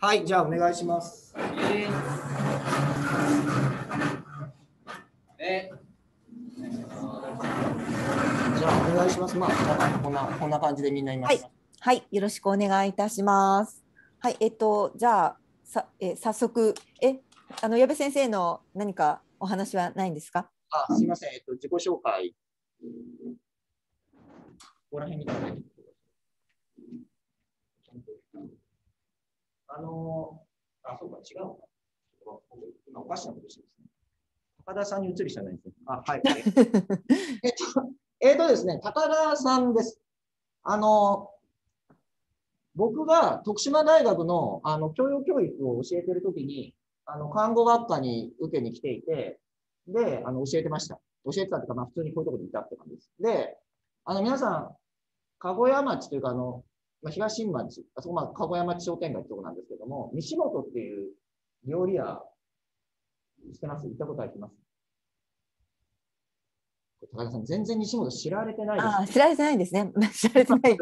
はい、じゃあお願いします。えじゃあお願いします。まあ、こんなこんな感じでみんないます、はい。はい、よろしくお願いいたします。はい、えっとじゃあさえ早速えあの矢部先生の何かお話はないんですか。あ、すみません。えっと自己紹介。ここら辺に。あの、あ、そうか、違うか。今おかしなことしてますね。高田さんに移りじゃないですね。あ、はい。えっと、えっとですね、高田さんです。あの、僕が徳島大学のあの教養教育を教えてるときに、あの、看護学科に受けに来ていて、で、あの、教えてました。教えてたっていうか、まあ、普通にこういうところにいたって感じです。で、あの、皆さん、籠島町というか、あの、まあ、東新町、あそこ、まあ、籠山商店街ってとこなんですけども、西本っていう料理屋、してます行ったことあります高田さん、全然西本知られてないあ知られてないですね。知られてない。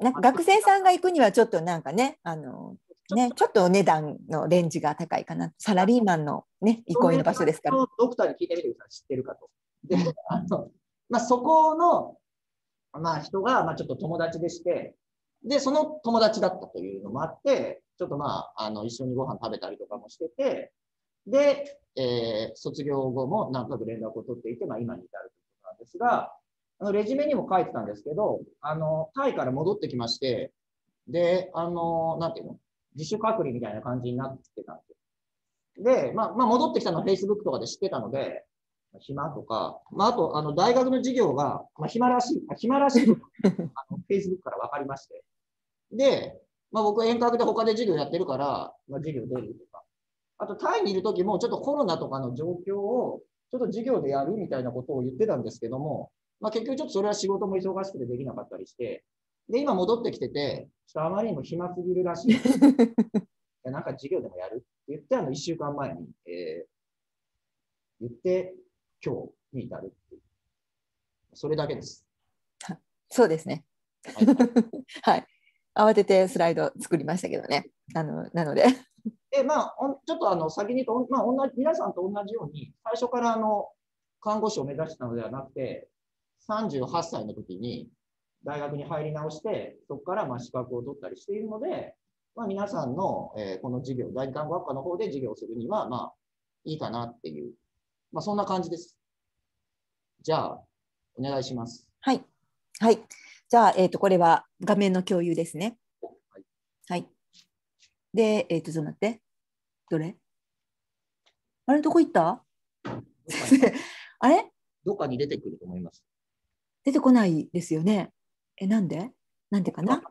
なんか学生さんが行くにはちょっとなんかね、あのね、ちょっとお値段のレンジが高いかな、サラリーマンの、ね、憩いの場所ですから。ドクターに聞いてみてください、知ってるかと。であのまあ、そこのまあ、人が、まあ、ちょっと友達でして、で、その友達だったというのもあって、ちょっとまあ、あの、一緒にご飯食べたりとかもしてて、で、えー、卒業後もなんとなく連絡を取っていて、まあ、今に至るということなんですが、あの、レジュメにも書いてたんですけど、あの、タイから戻ってきまして、で、あの、なんていうの自主隔離みたいな感じになってたんですよ。で、まあ、まあ、戻ってきたのは Facebook とかで知ってたので、暇とか、まあ、あと、あの、大学の授業が、まあ、暇らしい、暇らしい、あの、Facebook から分かりまして。で、まあ、僕、遠隔で他で授業やってるから、まあ、授業出るとか。あと、タイにいる時も、ちょっとコロナとかの状況を、ちょっと授業でやるみたいなことを言ってたんですけども、まあ、結局ちょっとそれは仕事も忙しくてできなかったりして、で、今戻ってきてて、ちょっとあまりにも暇すぎるらしい。なんか授業でもやるって言って、あの、一週間前に、えー、言って、今日に至るっていう。それだけです。そうですね。はい。はい、慌ててスライド作りましたけどね。あのなのでえ、まあ、ちょっとあの先にと、まあ、同じ皆さんと同じように、最初からあの看護師を目指したのではなくて、38歳の時に大学に入り直して、そこからまあ資格を取ったりしているので、まあ、皆さんの、えー、この授業、大児看護学科の方で授業するには、まあ、いいかなっていうまあ、そんな感じです。じゃあ、お願いします。はい。はい。じゃあ、えっ、ー、と、これは画面の共有ですね。はい。はい、で、えっ、ー、と、ちょっと待って。どれあれ、どこ行った あれどっかに出てくると思います。出てこないですよね。え、なんでなんでかな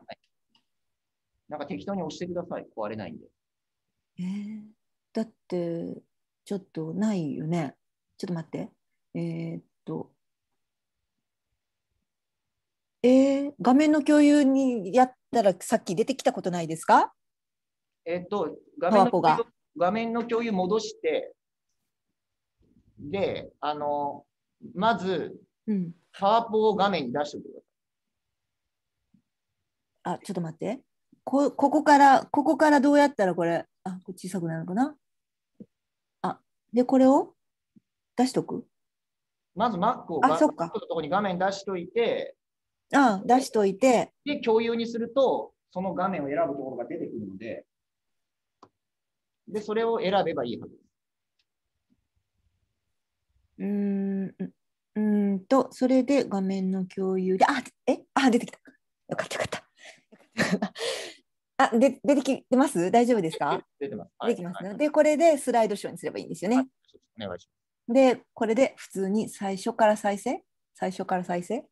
なんか適当に押してください。壊れないんで。えー、だって、ちょっとないよね。ちょっと待って。えー、っと。えー、画面の共有にやったらさっき出てきたことないですかえっと、画面の画面の共有戻して、で、あの、まず、うん、パワポを画面に出しておください。あ、ちょっと待って。こここから、ここからどうやったらこれ、あ、これ小さくなるのかなあ、で、これを出しとくまず Mac をあそっか Mac のところに画面出しといて、ああ出しといて、で、共有にすると、その画面を選ぶところが出てくるので、で、それを選べばいいはずうーん、うんと、それで画面の共有で、あ、え、あ、出てきた。よかったよかった。あ、で、出てきてます大丈夫ですか出てます。はい、できます、ね、で、これでスライドショーにすればいいんですよね。はい、お願いします。で、これで普通に最初から再生最初から再生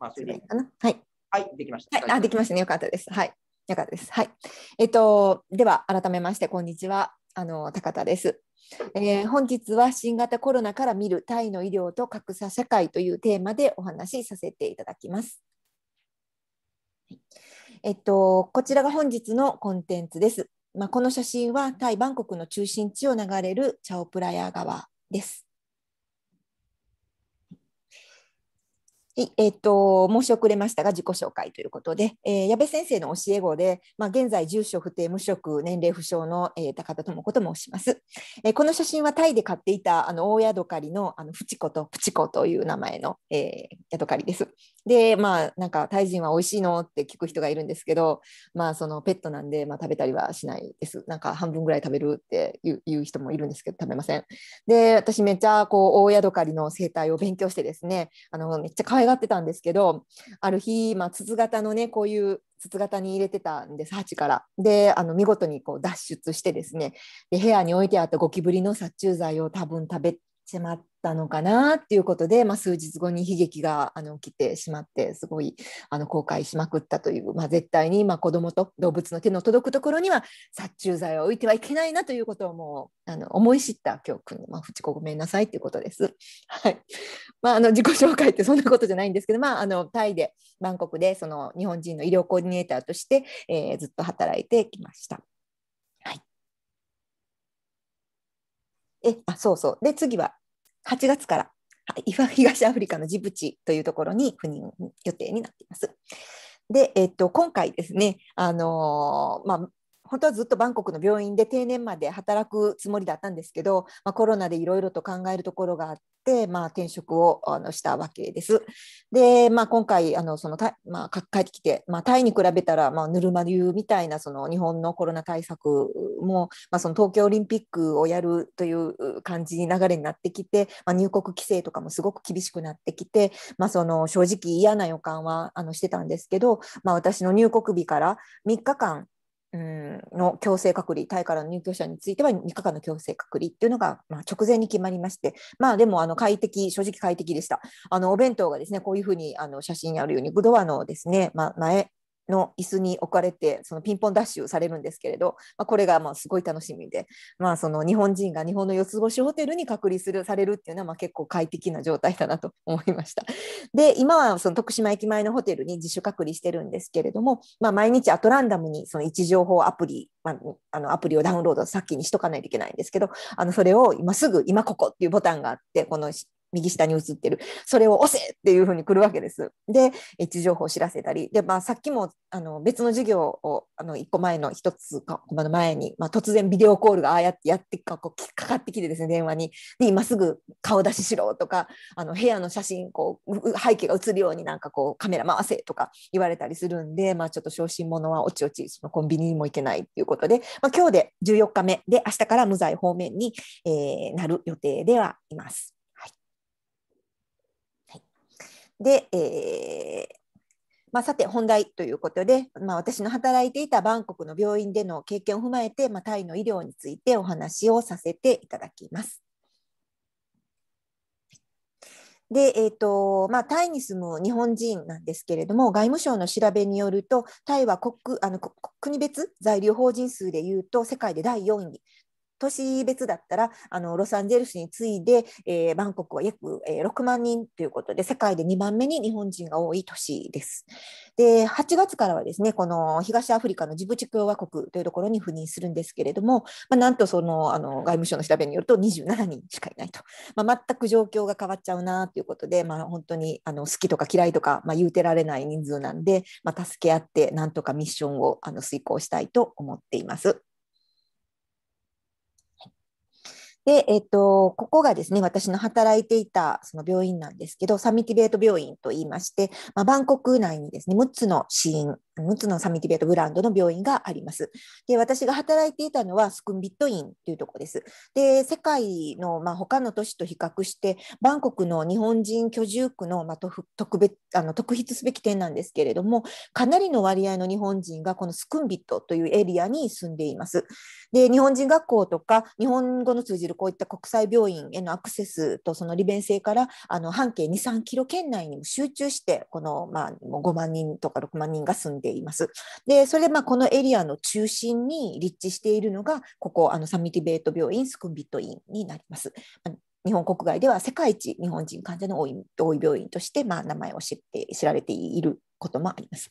まあ、それでいいかな。はい。はい、できました。はい、あ、できましたね。よかったです。はい。よかったです。はい。えっと、では、改めまして、こんにちは。あの、高田です。えー、本日は新型コロナから見るタイの医療と格差社会というテーマでお話しさせていただきます。えっと、こちらが本日のコンテンツです。まあ、この写真はタイ・バンコクの中心地を流れるチャオプラヤ川です。えっと、申し遅れましたが自己紹介ということで、えー、矢部先生の教え子で、まあ、現在住所不定無職年齢不詳の、えー、高田智子と申します、えー、この写真はタイで買っていたあの大ヤドカリのあのフチコとプチコという名前の、えヤドカリですでまあなんかタイ人は美味しいのって聞く人がいるんですけどまあそのペットなんで、まあ、食べたりはしないですなんか半分ぐらい食べるっていう人もいるんですけど食べませんで私めっちゃこう大ヤドカリの生態を勉強してですねあのめっちゃ可愛がってたんですけどある日、まあ、筒型のねこういう筒型に入れてたんです鉢から。であの見事にこう脱出してですねで部屋に置いてあったゴキブリの殺虫剤を多分食べしまったのかなっていうことで、まあ、数日後に悲劇があの起きてしまってすごいあの後悔しまくったという、まあ、絶対にまあ子どもと動物の手の届くところには殺虫剤を置いてはいけないなということをもうあの思い知った教訓まあ、フチ子ごめんなさいっていうことです。はいまあ、あの自己紹介ってそんなことじゃないんですけど、まあ、あのタイでバンコクでその日本人の医療コーディネーターとして、えー、ずっと働いてきました。えあそうそうで次は8月から東アフリカのジブチというところに赴任予定になっています。で、えっと、今回ですね、あのー、まあ、本当はずっとバンコクの病院で定年まで働くつもりだったんですけど、まあ、コロナでいろいろと考えるところがあって、まあ、転職をあのしたわけです。で、まあ、今回あのそのタ、まあ、帰ってきて、まあ、タイに比べたら、まあ、ぬるま湯みたいなその日本のコロナ対策も、まあ、その東京オリンピックをやるという感じに流れになってきて、まあ、入国規制とかもすごく厳しくなってきて、まあ、その正直嫌な予感はあのしてたんですけど、まあ、私の入国日から3日間うんの強制隔離、タイからの入居者については3日間の強制隔離っていうのが、まあ、直前に決まりまして、まあ、でもあの快適、正直快適でした。あのお弁当がですねこういうふうにあの写真にあるように、グドアのですね、ま、前の椅子に置かれてそのピンポンダッシュされるんですけれど、まあ、これがまあすごい楽しみで、まあ、その日本人が日本の四つ星ホテルに隔離するされるっていうのはまあ結構快適な状態だなと思いました。で今はその徳島駅前のホテルに自主隔離してるんですけれども、まあ、毎日アトランダムにその位置情報アプリ、まあ、あのアプリをダウンロードさっきにしとかないといけないんですけどあのそれを今すぐ今ここっていうボタンがあってこの右下に映ってる、それを押せっていうふうに来るわけです。で、位置情報を知らせたり、で、まあ、さっきもあの別の授業をあの1個前の1つかコマの前に、まあ、突然ビデオコールがああやってやってかこうかかってきてですね、電話に。で、今すぐ顔出ししろとか、あの部屋の写真こう、背景が映るようになんかこうカメラ回せとか言われたりするんで、まあ、ちょっと小心者はおちおちそのコンビニにも行けないということで、まあ、今日で14日目で、明日から無罪方面に、えー、なる予定ではいます。で、えーまあ、さて本題ということで、まあ、私の働いていたバンコクの病院での経験を踏まえて、まあ、タイの医療についてお話をさせていただきます。で、えーとまあ、タイに住む日本人なんですけれども外務省の調べによるとタイは国あの国別在留邦人数でいうと世界で第4位都市別だったらあのロサンゼルスに次いで、えー、バンコクは約、6万人ということで世界で2番目に日本人が多い都市です。で8月からはですねこの東アフリカのジブチ共和国というところに赴任するんですけれども、まあ、なんとそのあの外務省の調べによると27人しかいないと、まあ、全く状況が変わっちゃうなということで、まあ、本当にあの好きとか嫌いとか、まあ、言うてられない人数なんで、まあ、助け合ってなんとかミッションをあの遂行したいと思っています。で、えっと、ここがですね、私の働いていたその病院なんですけど、サミティベート病院と言いまして、まあ、バンコク内にですね、6つの死因6つのサミティベートブランドの病院があります。で、私が働いていたのはスクンビットインというとこです。で、世界の、まあ、他の都市と比較して、バンコクの日本人居住区の、まあ、特別あの特筆すべき点なんですけれども、かなりの割合の日本人がこのスクンビットというエリアに住んでいます。で、日本人学校とか、日本語の通じるこういった国際病院へのアクセスとその利便性から、あの半径2、3キロ圏内にも集中して、この、まあ、5万人とか6万人が住んでています。で、それでまあこのエリアの中心に立地しているのが、ここ、あのサミティベート病院、スクンビット院になります。日本国外では世界一日本人患者の多い多い病院として、まあ、名前を知って知られていることもあります。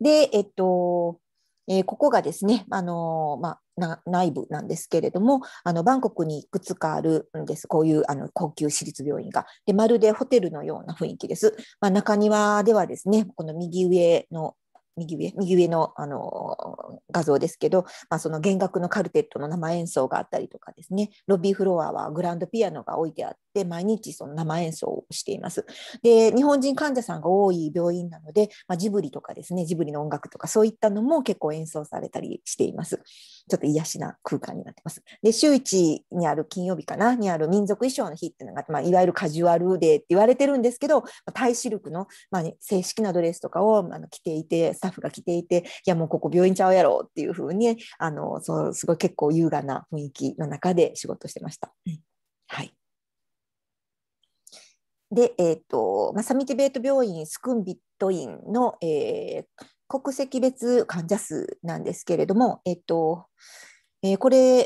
で、えっと、えー、ここがですね、あのー、まあ、内部なんですけれどもあのバンコクにいくつかあるんですこういうあの高級私立病院がでまるでホテルのような雰囲気です、まあ、中庭ではですねこの右上の右上右上のあの画像ですけど、まあ、その弦楽のカルテットの生演奏があったりとかですねロビーフロアはグランドピアノが置いてあって毎日その生演奏をしていますで日本人患者さんが多い病院なので、まあ、ジブリとかですねジブリの音楽とかそういったのも結構演奏されたりしていますちょっと癒しな空間になってます。で、週1にある金曜日かな、にある民族衣装の日っていうのが、まあ、いわゆるカジュアルデーって言われてるんですけど、まあ、タイシルクの、まあ、ね、正式なドレスとかをあの着ていて、スタッフが着ていて、いや、もうここ病院ちゃうやろっていうふうに、あのそうすごい結構優雅な雰囲気の中で仕事してました。はいで、えーとまあ、サミティベート病院スクンビット院の、えー、国籍別患者数なんですけれども、えっとえー、これ、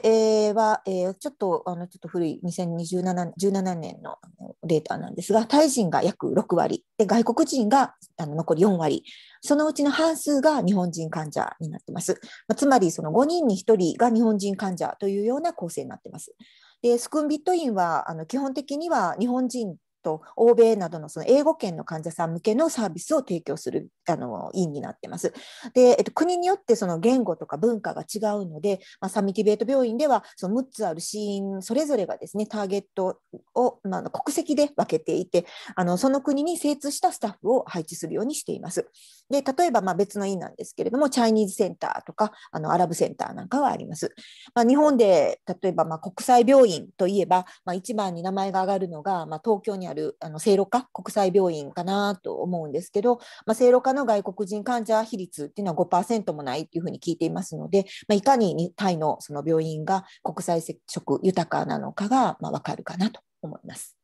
は、えー、ちょっとあのちょっと古い2017年のデータなんですが、タイ人が約6割で、外国人があの残り4割、そのうちの半数が日本人患者になっています。まあ、つまり、その5人に1人が日本人患者というような構成になっています。でスクンビットインはあの基本的には日本人と欧米などのその英語圏の患者さん向けのサービスを提供するあの委員になってます。で、えっと、国によってその言語とか文化が違うので、まあ、サミティベート病院ではその6つある死因それぞれがですねターゲットを、まあ、国籍で分けていてあのその国に精通したスタッフを配置するようにしています。で例えばま別の委員なんですけれどもチャイニーズセンターとかあのアラブセンターなんかはあります。まあ、日本で例えばま国際病院といえば、まあ、一番に名前が挙がるのが、ま東京にあるるあの聖路科国際病院かなと思うんですけど、まあ、聖路科の外国人患者比率っていうのは5%もないっていうふうに聞いていますので、まあ、いかにタイのその病院が国際接触豊かなのかが、まあ、分かるかなと思います。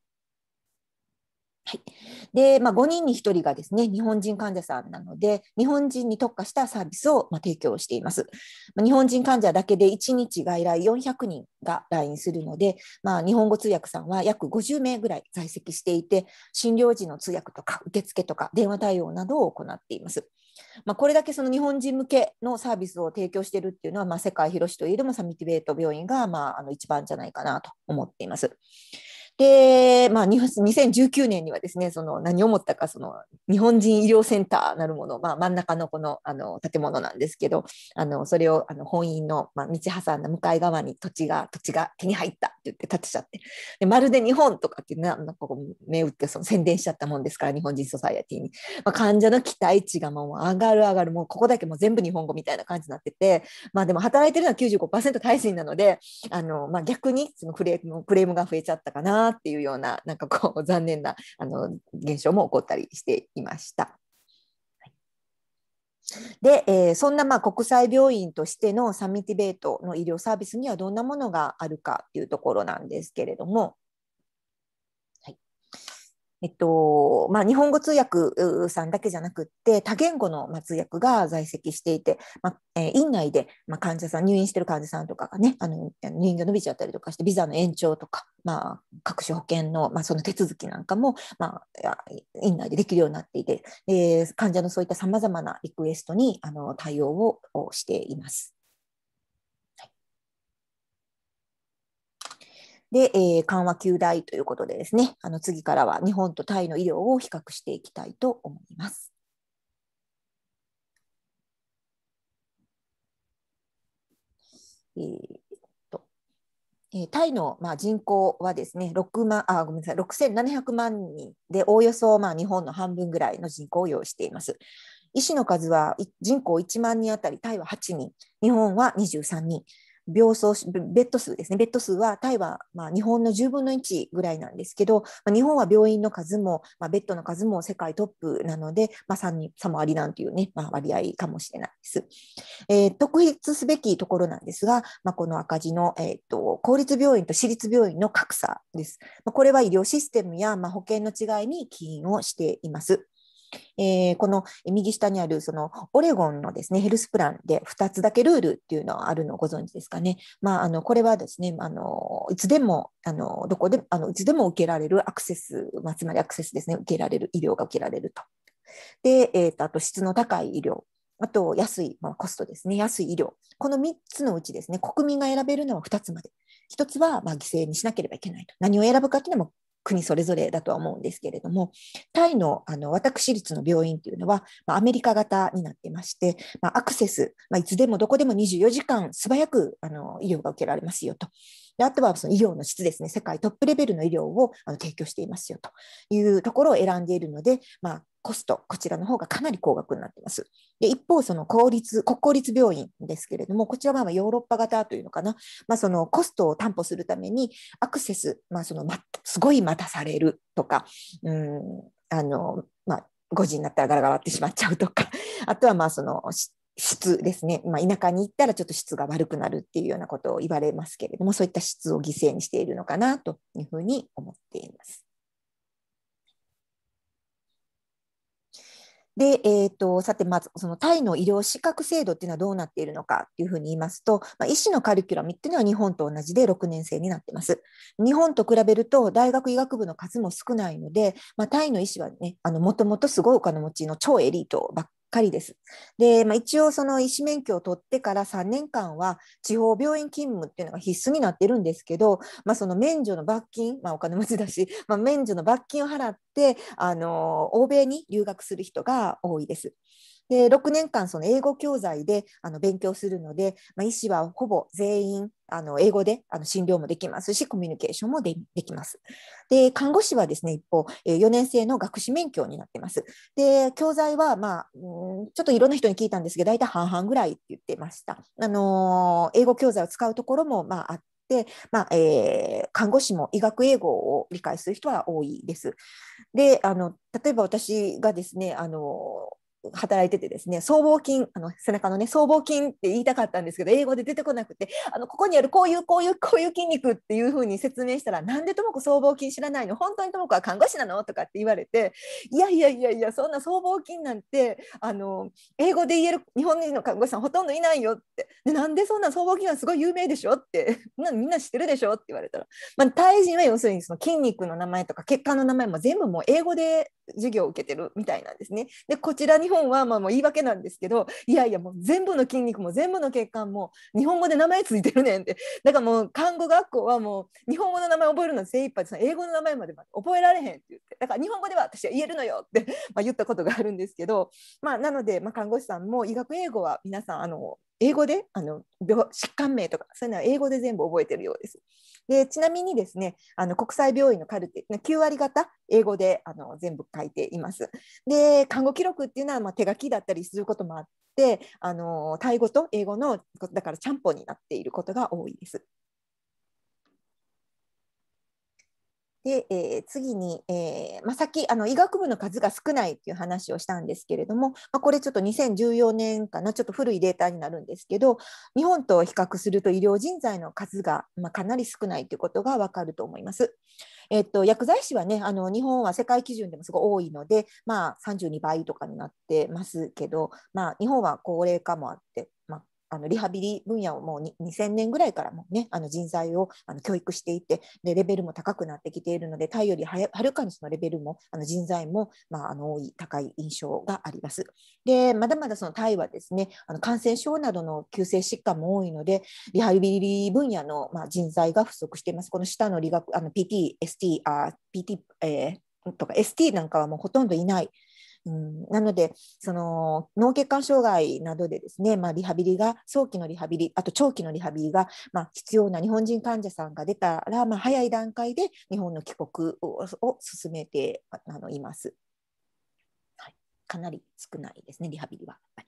はいでまあ、5人に1人がですね日本人患者さんなので日本人に特化したサービスを、まあ、提供しています、日本人患者だけで1日外来400人が来院するので、まあ、日本語通訳さんは約50名ぐらい在籍していて診療時の通訳とか受付とか電話対応などを行っています。まあ、これだけその日本人向けのサービスを提供しているっていうのは、まあ、世界広しといえどもサミティベート病院がまああの一番じゃないかなと思っています。で、まあ、2019年にはですねその何を思ったかその日本人医療センターなるもの、まあ、真ん中のこのあの建物なんですけどあのそれをあの本院の、まあ、道挟んだ向かい側に土地が土地が手に入ったって言って建てちゃってでまるで日本とかっていうなんこう目打ってその宣伝しちゃったもんですから日本人ソサイエティに、まあ、患者の期待値がもう上がる上がるもうここだけもう全部日本語みたいな感じになってて、まあ、でも働いてるのは95%体制なのであの、まあ、逆にそのクレームクレームが増えちゃったかなっていうようななんかこう 残念なあの現象も起こったりしていました。で、えー、そんなまあ国際病院としてのサミティベートの医療サービスにはどんなものがあるかっていうところなんですけれども、えっとまあ、日本語通訳さんだけじゃなくって多言語の通訳が在籍していて、まあえー、院内で、まあ、患者さん入院してる患者さんとかがねあの入院が伸びちゃったりとかしてビザの延長とか、まあ、各種保険の、まあ、その手続きなんかも、まあ、院内でできるようになっていて、えー、患者のそういったさまざまなリクエストにあの対応をしています。で、えー、緩和9大ということでですね、あの次からは日本とタイの医療を比較していきたいと思います。えーえー、タイの、まあ、人口はですね6万あごめんなさい7 0 0万人でおおよそ、まあ、日本の半分ぐらいの人口を要しています。医師の数は人口1万人当たりタイは8人日本は23人病床ベッド数ですね、ベッド数はタイはま日本の10分の1ぐらいなんですけど、ま日本は病院の数も、まベッドの数も世界トップなので、まあ、3に差もありなんていうね、まあ、割合かもしれないです。えー、特筆すべきところなんですが、まあ、この赤字の、えーと、公立病院と私立病院の格差です。まこれは医療システムや、ま保険の違いに起因をしています。えー、この右下にあるそのオレゴンのですねヘルスプランで2つだけルールっていうのはあるのをご存知ですかね。まあ、あのこれはですねあのいつでもあのどこであのいつでも受けられるアクセス、まあ、つまりアクセスですね受けられる医療が受けられると。で、えーと、あと質の高い医療あと安い、まあ、コストですね安い医療この3つのうちですね国民が選べるのは2つまで。1つはまあ犠牲にしなければいけないと。何を選ぶかというのも国それぞれだとは思うんですけれども、タイのあの私立の病院というのは、まあ、アメリカ型になってまして、まあ、アクセス、まあ、いつでもどこでも24時間素早くあの医療が受けられますよと。であとはその医療の質ですね、世界トップレベルの医療をあの提供していますよというところを選んでいるので、まあ、コスト、こちらの方がかなり高額になっています。で一方、その公立、国公立病院ですけれども、こちらはヨーロッパ型というのかな、まあ、そのコストを担保するために、アクセス、まあ、そのすごい待たされるとか、うんあのまあ、5時になったらガラガラってしまっちゃうとか、あとはまあその質ですね、まあ、田舎に行ったらちょっと質が悪くなるっていうようなことを言われますけれども、そういった質を犠牲にしているのかなというふうに思っています。で、えーと、さて、まずそのタイの医療資格制度っていうのはどうなっているのかっていうふうに言いますと、まあ、医師のカリキュラムっていうのは日本と同じで6年生になってます。日本と比べると大学医学部の数も少ないので、まあ、タイの医師はね、もともとすごいお金持ちの超エリートばっかりです。で、まあ、一応その医師免許を取ってから3年間は地方病院勤務っていうのが必須になってるんですけど、まあ、その免除の罰金、まあ、お金持ちだし、まあ、免除の罰金を払って、あの欧米に留学する人が多いです。で6年間その英語教材であの勉強するので、まあ、医師はほぼ全員あの英語であの診療もできますしコミュニケーションもできます。で看護師はですね一方4年生の学士免許になってます。で教材は、まあ、ちょっといろんな人に聞いたんですけど大体半々ぐらいって言ってました。あの英語教材を使うところも、まあて、まあえー、看護師も医学英語を理解する人は多いです。であの例えば私がですねあの働いててですね、僧帽筋、あの背中のね、僧帽筋って言いたかったんですけど、英語で出てこなくて、あのここにあるこういう、こういう、こういう筋肉っていうふうに説明したら、なんでともこ僧帽筋知らないの本当にともこは看護師なのとかって言われて、いやいやいやいや、そんな僧帽筋なんて、あの英語で言える日本人の看護師さんほとんどいないよって、でなんでそんな僧帽筋はすごい有名でしょって、なみんな知ってるでしょって言われたら、まあ、対人は要するにその筋肉の名前とか血管の名前も全部もう英語で授業を受けてるみたいなんですね。でこちらに本はまあもう言い訳なんですけどいやいやもう全部の筋肉も全部の血管も日本語で名前ついてるねんってだからもう看護学校はもう日本語の名前覚えるの精一杯で英語の名前まで覚えられへんって言ってだから日本語では私は言えるのよって ま言ったことがあるんですけど、まあ、なので、ま看護師さんも医学英語は皆さんあの英語であの病疾患名とかそういうのは英語で全部覚えてるようです。でちなみにですねあの国際病院のカルテ9割方英語であの全部書いています。で看護記録っていうのは、まあ、手書きだったりすることもあってあのタイ語と英語のだからちゃんぽになっていることが多いです。で、えー、次に、えーまあ、さっきあの医学部の数が少ないという話をしたんですけれども、まあ、これちょっと2014年かなちょっと古いデータになるんですけど日本と比較すると医療人材の数が、まあ、かなり少ないということがわかると思います。えっと、薬剤師はねあの日本は世界基準でもすごい多いので、まあ、32倍とかになってますけど、まあ、日本は高齢化もあって、まあ、あのリハビリ分野をもう2000年ぐらいからもねあの人材をあの教育していてでレベルも高くなってきているのでタイよりはるかにそのレベルもあの人材も、まあ、あの多い高い印象があります。でまだまだそのタイはですねあの感染症などの急性疾患も多いのでリハビリ分野の、まあ、人材が不足しています。この下の理学あの PT、ST、あ PT、えーとか ST なんかはもうほとんどいないうん、なのでその脳血管障害などでですね、まあ、リハビリが早期のリハビリあと長期のリハビリが、まあ、必要な日本人患者さんが出たら、まあ、早い段階で日本の帰国をを進めてあのいます、はい。かなり少ないですねリハビリは。はい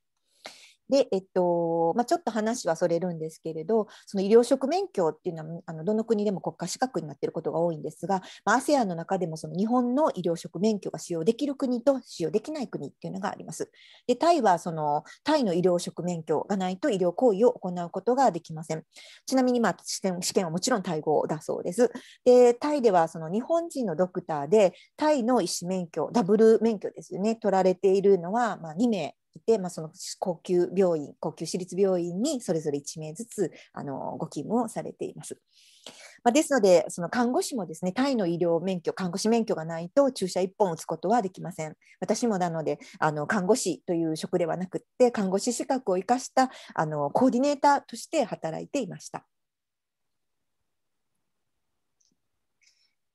で、えっとまあ、ちょっと話はそれるんですけれど、その医療職免許っていうのは、あのどの国でも国家資格になっていることが多いんですが、まあ、ASEAN の中でもその日本の医療職免許が使用できる国と使用できない国っていうのがあります。で、タイはそのタイの医療職免許がないと医療行為を行うことができません。ちなみに、まあ、試験試験はもちろんタイ語だそうです。で、タイではその日本人のドクターで、タイの医師免許、ダブル免許ですよね、取られているのは、まあ、2名いて、まあ、その高級病院高級私立病院にそれぞれ1名ずつあのご勤務をされています。まあ、ですのでその看護師もですねタイの医療免許看護師免許がないと注射1本打つことはできません私もなのであの看護師という職ではなくって看護師資格を生かしたあのコーディネーターとして働いていました。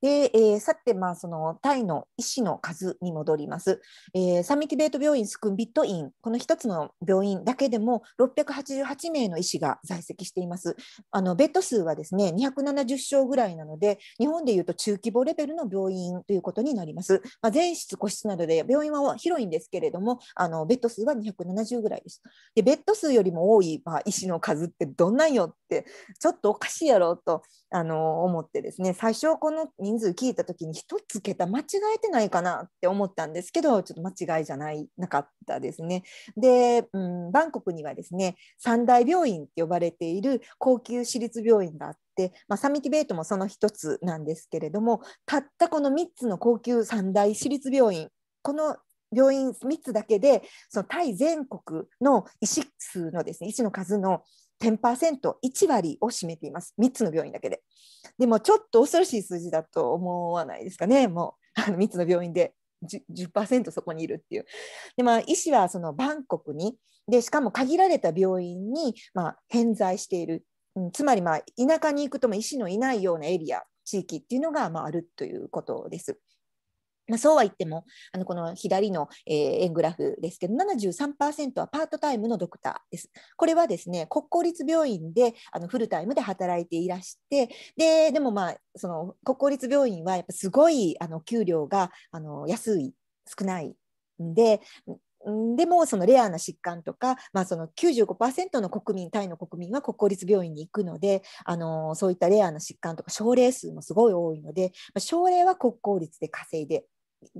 で、えー、さて、まあ、そのタイの医師の数に戻ります、えー、サミティベート病院スクンビット院この1つの病院だけでも688名の医師が在籍していますあのベッド数はですね270床ぐらいなので日本でいうと中規模レベルの病院ということになります、まあ、全室個室などで病院は広いんですけれどもあのベッド数は270ぐらいですでベッド数よりも多い、まあ、医師の数ってどんなんよってちょっとおかしいやろとあの思ってですね最初この人数聞いた時に1つ桁間違えてないかなって思ったんですけどちょっと間違いじゃないなかったですね。で、うん、バンコクにはですね三大病院って呼ばれている高級私立病院があって、まあ、サミティベートもその1つなんですけれどもたったこの3つの高級三大私立病院この病院3つだけでその対全国の医師数のですね医師の数の10%、1割を占めています、3つの病院だけで。でもちょっと恐ろしい数字だと思わないですかね、もうあの3つの病院で 10%, 10そこにいるっていう。でまあ、医師はそのバンコクにでしかも限られた病院に、まあ、偏在している、うん、つまりまあ田舎に行くとも医師のいないようなエリア地域っていうのがまああるということです。まあ、そうは言ってもあのこの左の、えー、円グラフですけど73%はパートタイムのドクターです。これはですね国公立病院であのフルタイムで働いていらしてででもまあその国公立病院はやっぱすごいあの給料があの安い少ないんででもそのレアな疾患とか、まあ、その95%の国民タイの国民は国公立病院に行くのであのそういったレアな疾患とか症例数もすごい多いので、まあ、症例は国公立で稼いで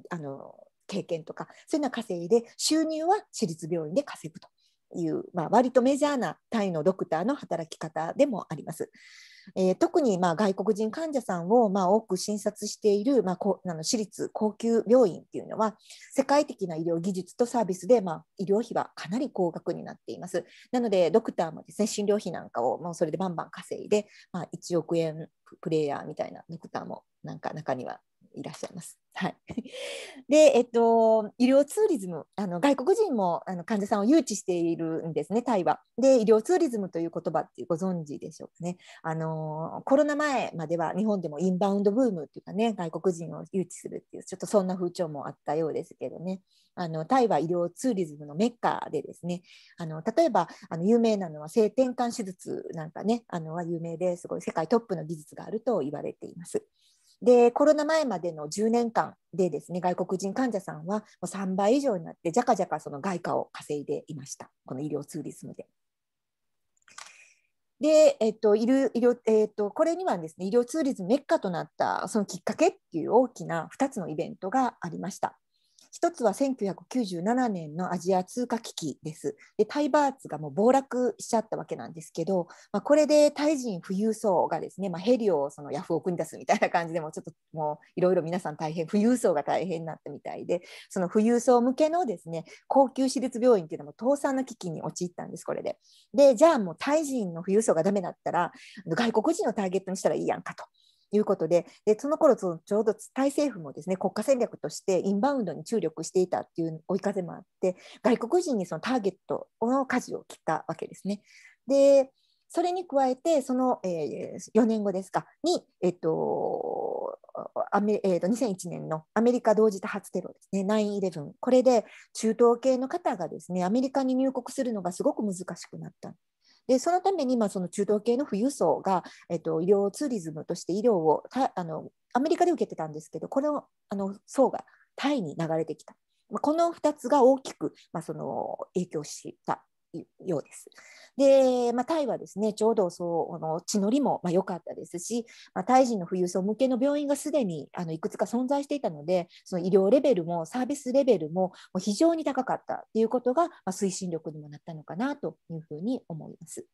あの経験とかそういうのは稼いで収入は私立病院で稼ぐという、まあ、割とメジャーなタイのドクターの働き方でもあります。えー、特にまあ外国人患者さんをまあ多く診察しているまああの私立高級病院というのは世界的な医療技術とサービスでまあ医療費はかなり高額になっています。なのでドクターもですね診療費なんかをもうそれでバンバン稼いでまあ1億円プレイヤーみたいなドクターもなんか中にはいらっしゃいます。はい、で、えっと、医療ツーリズムあの外国人もあの患者さんを誘致しているんですねタイは。で医療ツーリズムという言葉ってご存知でしょうかねあのコロナ前までは日本でもインバウンドブームっていうかね外国人を誘致するっていうちょっとそんな風潮もあったようですけどねあのタイは医療ツーリズムのメッカでですねあの例えばあの有名なのは性転換手術なんかねあのは有名ですごい世界トップの技術があると言われています。でコロナ前までの10年間でですね外国人患者さんはもう3倍以上になってじゃかじゃかその外貨を稼いでいましたこの医療ツーリズムで。で、えっと、医療医療えっと、これにはですね医療ツーリズムメッカとなったそのきっかけっていう大きな2つのイベントがありました。一つは1997年のアジア通貨危機です。でタイバーツがもう暴落しちゃったわけなんですけど、まあ、これでタイ人富裕層がですね、まあ、ヘリをそのヤフオクに出すみたいな感じでもちょっともういろいろ皆さん大変富裕層が大変になったみたいでその富裕層向けのですね高級私立病院っていうのも倒産の危機に陥ったんですこれで。でじゃあもうタイ人の富裕層がダメだったら外国人をターゲットにしたらいいやんかと。いうことででその頃そのちょうどタイ政府もですね国家戦略としてインバウンドに注力していたという追い風もあって外国人にそのターゲットの舵を切ったわけですね。でそれに加えてその、えー、4年後ですかに、えとアメえー、と2001年のアメリカ同時多発テロですね9-11これで中東系の方がですねアメリカに入国するのがすごく難しくなったでそのために、まあ、その中東系の富裕層が、えっと、医療ツーリズムとして医療をたあのアメリカで受けてたんですけどこれをあの層がタイに流れてきた。この2つが大きく、まあ、その影響したようです。で、まあ、タイはですねちょうどそうあの地のりも良かったですし、まあ、タイ人の富裕層向けの病院がすでにあのいくつか存在していたのでその医療レベルもサービスレベルも非常に高かったということが、まあ、推進力にもなったのかなというふうに思います。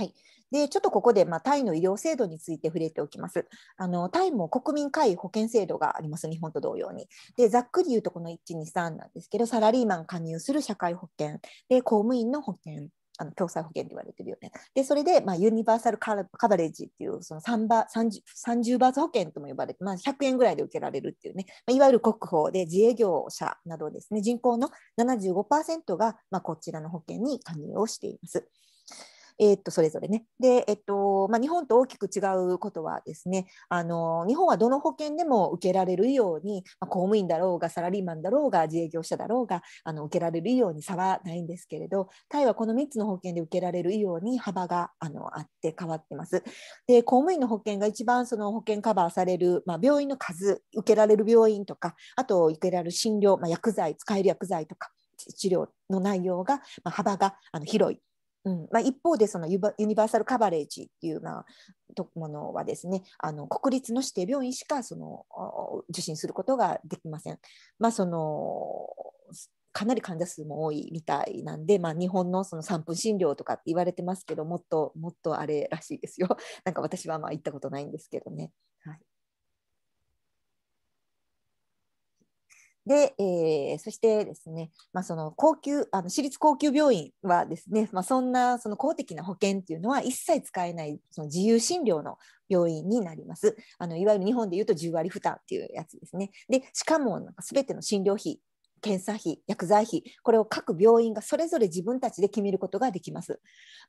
はい、でちょっとここで、まあ、タイの医療制度について触れておきます。あのタイも国民皆保険制度があります、日本と同様に。でざっくり言うとこの1、2、3なんですけど、サラリーマン加入する社会保険、で公務員の保険。あの共済保険と言われてるよね。で、それで、まあ、ユニバーサルカバレッジっていうその3バ 30, 30バーツ保険とも呼ばれて、まあ、100円ぐらいで受けられるっていうね、まあ、いわゆる国保で自営業者などですね、人口の75%が、まあ、こちらの保険に加入をしています。えー、っとそれぞれね。で、えっとまあ、日本と大きく違うことはですねあの日本はどの保険でも受けられるように、まあ、公務員だろうがサラリーマンだろうが自営業者だろうがあの受けられるように差はないんですけれどタイはこの3つの保険で受けられるように幅があのあって変わってます。で公務員の保険が一番その保険カバーされる、まあ、病院の数受けられる病院とかあと受けられる診療、まあ、薬剤使える薬剤とか治療の内容が、まあ、幅があの広いうんまあ、一方でそのユニバーサルカバレージっていうまあものはですねあの国立の指定病院しかその受診することができません。まあ、そのかなり患者数も多いみたいなんで、まあ、日本のその3分診療とかって言われてますけどもっともっとあれらしいですよ なんか私はまあ行ったことないんですけどね。で、えー、そしてですね、まあ、その高級あの私立高級病院はですね、まあ、そんなその公的な保険っていうのは一切使えないその自由診療の病院になります。あのいわゆる日本でいうと10割負担っていうやつですね。でしかもすべ全ての診療費検査費、薬剤費、これを各病院がそれぞれ自分たちで決めることができます。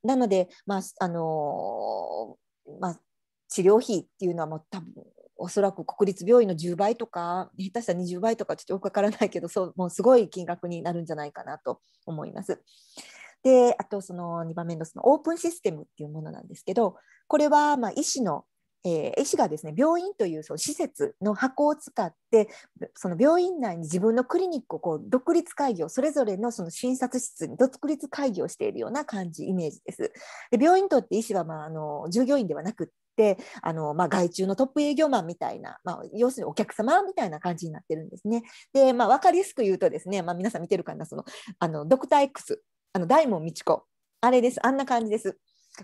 なので、まああのー、まあ、治療費っていうのはもう多分おそらく国立病院の10倍とか下手したら20倍とかちょっとよくわからないけどそうもうすごい金額になるんじゃないかなと思います。であとその2番目のそのオープンシステムっていうものなんですけどこれはま医師の、えー、医師がですね病院というその施設の箱を使ってその病院内に自分のクリニックをこう独立会議をそれぞれのその診察室に独立会議をしているような感じイメージです。で病院にとって医師はまああの従業員ではなくってあの、まあ、外注のトップ営業マンみたいな、まあ、要するにお客様みたいな感じになってるんですね。で、まあ、分かりやすく言うとですね、まあ、皆さん見てるかなそのあのドクター X あの大門美智子あれですあんな感じです。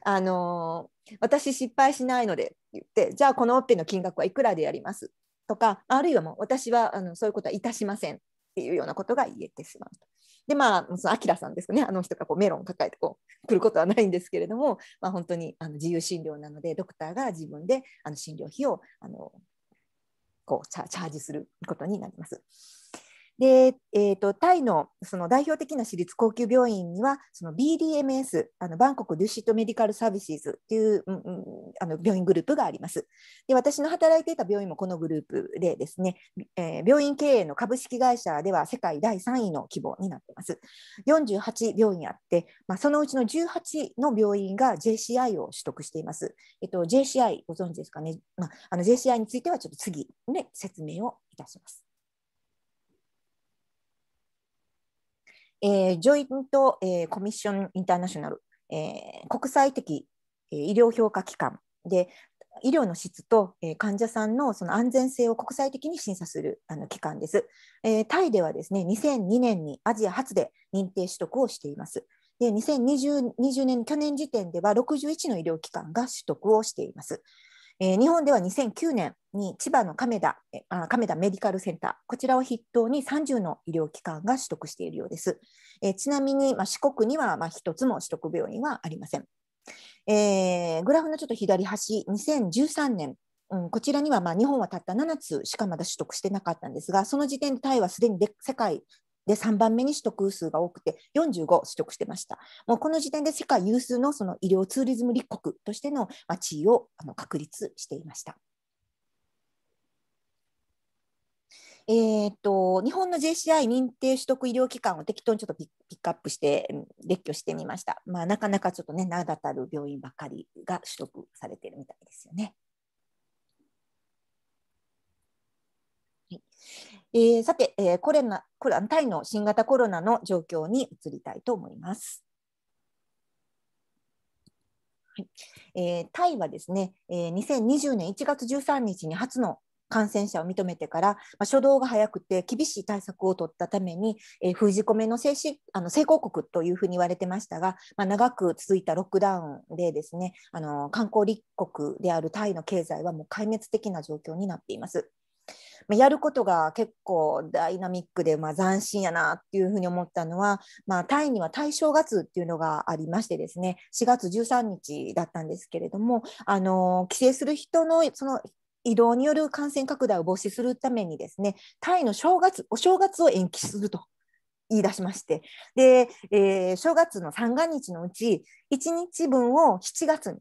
あのー、私失敗しないので言ってじゃあこのオペの金額はいくらでやりますとかあるいはもう私はあのそういうことはいたしませんっていうようなことが言えてしまうと。でまあそのアキラさんですかねあの人がこうメロン抱えてこう来ることはないんですけれども、まあ、本当にあの自由診療なのでドクターが自分であの診療費をあのこうチャージすることになります。で、えーと、タイのその代表的な私立高級病院には BDMS あのバンコク・デュシット・メディカル・サービスズという、うんあの病院グループがありますで私の働いていた病院もこのグループでですね、えー、病院経営の株式会社では世界第3位の規模になっています48病院あって、まあ、そのうちの18の病院が JCI を取得しています、えっと、JCI ご存知ですかね、まあ、あの JCI についてはちょっと次にね、説明をいたしますえー、ジョイント、えー、コミッション・インターナショナル、えー、国際的、えー、医療評価機関で医療の質と、えー、患者さんのその安全性を国際的に審査するあの機関です、えー。タイではですね、2002年にアジア初で認定取得をしています。で、2020年、去年時点では61の医療機関が取得をしています。えー、日本では2009年に千葉の亀田亀田メディカルセンター、こちらを筆頭に30の医療機関が取得しているようです。えー、ちなみに、まあ、四国には、まあ、1つも取得病院はありません。えー、グラフのちょっと左端、2013年、うん、こちらにはまあ日本はたった7つしかまだ取得してなかったんですが、その時点でタイはすでに世界で、3番目に取得数が多くて、45取得してました。もうこの時点で世界有数のその医療ツーリズム立国としての、まあ、地位をあの確立していました。えーと、と日本の JCI 認定取得医療機関を適当にちょっとピックアップして列挙してみました、まあ、なかなかちょっとね名だたる病院ばかりが取得されてるみたいですよね。はい、えー、さて、えー、コロナコロタイの新型コロナの状況に移りたいと思います。はいえー、タイはですね、えー、2020年1月13日に初の感染者を認めてから、まあ、初動が早くて厳しい対策を取ったために、えー、封じ込めの成あの成功国というふうに言われてましたが、まあ、長く続いたロックダウンでですねあの観光立国であるタイの経済はもう壊滅的な状況になっています。まあ、やることが結構ダイナミックで、まあ、斬新やなっていうふうに思ったのは、まあ、タイには大正月っていうのがありましてですね4月13日だったんですけれどもあの帰省する人のその移動による感染拡大を防止するためにですねタイの正月お正月を延期すると。言い出しましてで、えー、正月の三が日のうち1日分を7月に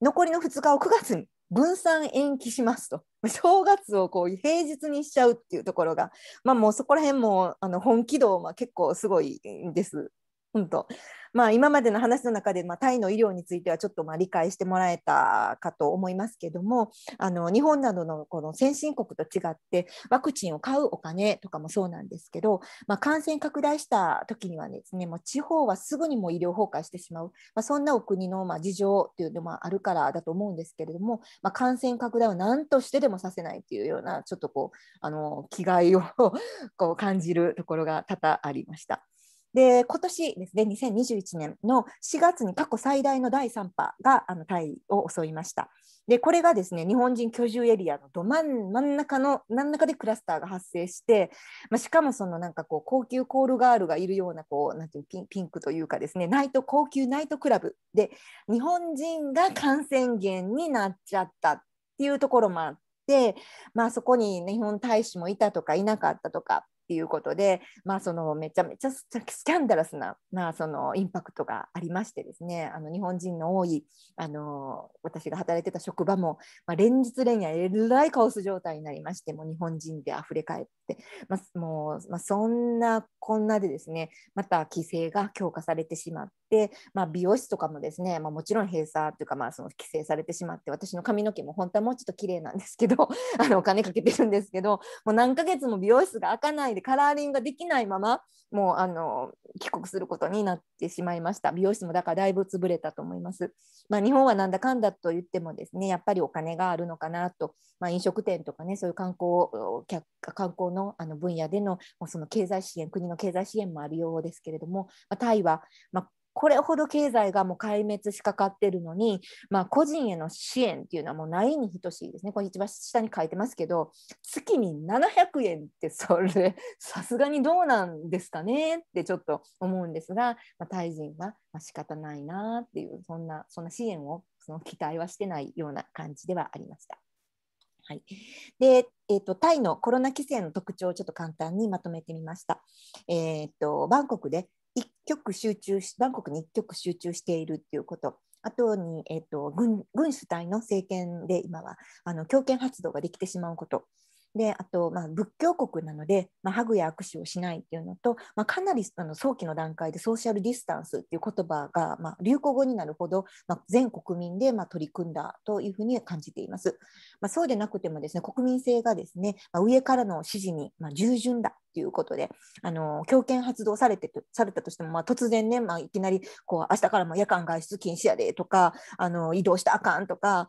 残りの2日を9月に分散延期しますと 正月をこう平日にしちゃうっていうところが、まあ、もうそこら辺もあの本気度、まあ、結構すごいんです。本当まあ、今までの話の中で、まあ、タイの医療についてはちょっとまあ理解してもらえたかと思いますけどもあの日本などのこの先進国と違ってワクチンを買うお金とかもそうなんですけど、まあ、感染拡大した時にはですねもう地方はすぐにも医療崩壊してしまう、まあ、そんなお国のまあ事情というのもあるからだと思うんですけれども、まあ、感染拡大を何としてでもさせないというようなちょっとこうあの気概を こう感じるところが多々ありました。で今年ですね2021年の4月に過去最大の第3波があのタイを襲いました。でこれがですね日本人居住エリアのど真ん中の真ん中でクラスターが発生して、まあ、しかもそのなんかこう高級コールガールがいるようなこうなんていうピンピンクというかですねナイト高級ナイトクラブで日本人が感染源になっちゃったっていうところもあって、まあ、そこに、日本大使もいたとかいなかったとかっていうことで、まあ、そのめちゃめちゃスキャンダラスな、まあ、そのインパクトがありましてですねあの日本人の多いあの私が働いてた職場も、まあ、連日連夜えらいカオス状態になりましても日本人であふれ返って、まあ、もう、まあ、そんなこんなでですねまた規制が強化されてしまって、まあ、美容室とかもですね、まあ、もちろん閉鎖というか、まあ、その規制されてしまって私の髪の毛も本当はもうちょっと綺麗なんですけど あのお金かけてるんですけどもう何ヶ月も美容室が開かないでカラーリングができないままもうあの帰国することになってしまいました美容室もだからだいぶ潰れたと思います、まあ、日本はなんだかんだと言ってもですねやっぱりお金があるのかなと、まあ、飲食店とかねそういう観光観光のあの分野でのその経済支援国の経済支援もあるようですけれども、まあ、タイは、まあ、これほど経済がもう壊滅しかかってるのに、まあ、個人への支援っていうのはもうないに等しいですね。これ一番下に書いてますけど、月に700円ってそれ、さすがにどうなんですかねってちょっと思うんですが、まあ、タイ人はまあ仕方ないなっていう、そんな、そんな支援をその期待はしてないような感じではありました。はい、で、えーと、タイのコロナ規制の特徴をちょっと簡単にまとめてみました。えーと、とバンコクで一極集中しバンコクに一極集中しているっていうことあとに、えーと、軍軍主体の政権で今はあの強権発動ができてしまうことであと、まあ、仏教国なので、まあ、ハグや握手をしないっていうのと、まあ、かなりあの早期の段階でソーシャルディスタンスっていう言葉が、まあ、流行語になるほど、まあ、全国民で、まあ、取り組んだというふうに感じています。まあ、そうでなくてもですね国民性がですね、まあ、上からの指示に、まあ、従順だていうことで、あの強権発動されてされたとしても、まあ、突然ね、まあ、いきなりこう明日からも夜間外出禁止やでとか、あの移動したあかんとか、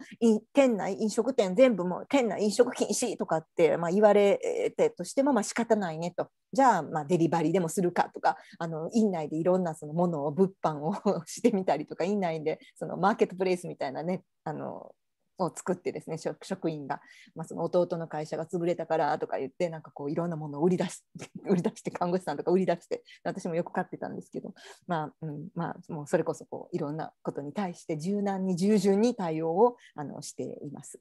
店内飲食店全部もう店内飲食禁止とかって、まあ、言われてとしても、まあ仕方ないねと。じゃあ、まあ、デリバリーでもするかとかあの院内でいろんなそのものを物販を してみたりとか院内でそのマーケットプレイスみたいなねあのを作ってですね職員が、まあ、その弟の会社が潰れたからとか言ってなんかこういろんなものを売り出し 売り出して看護師さんとか売り出して私もよく買ってたんですけど、まあうん、まあもうそれこそこういろんなことに対して柔軟に従順に対応をあのしています。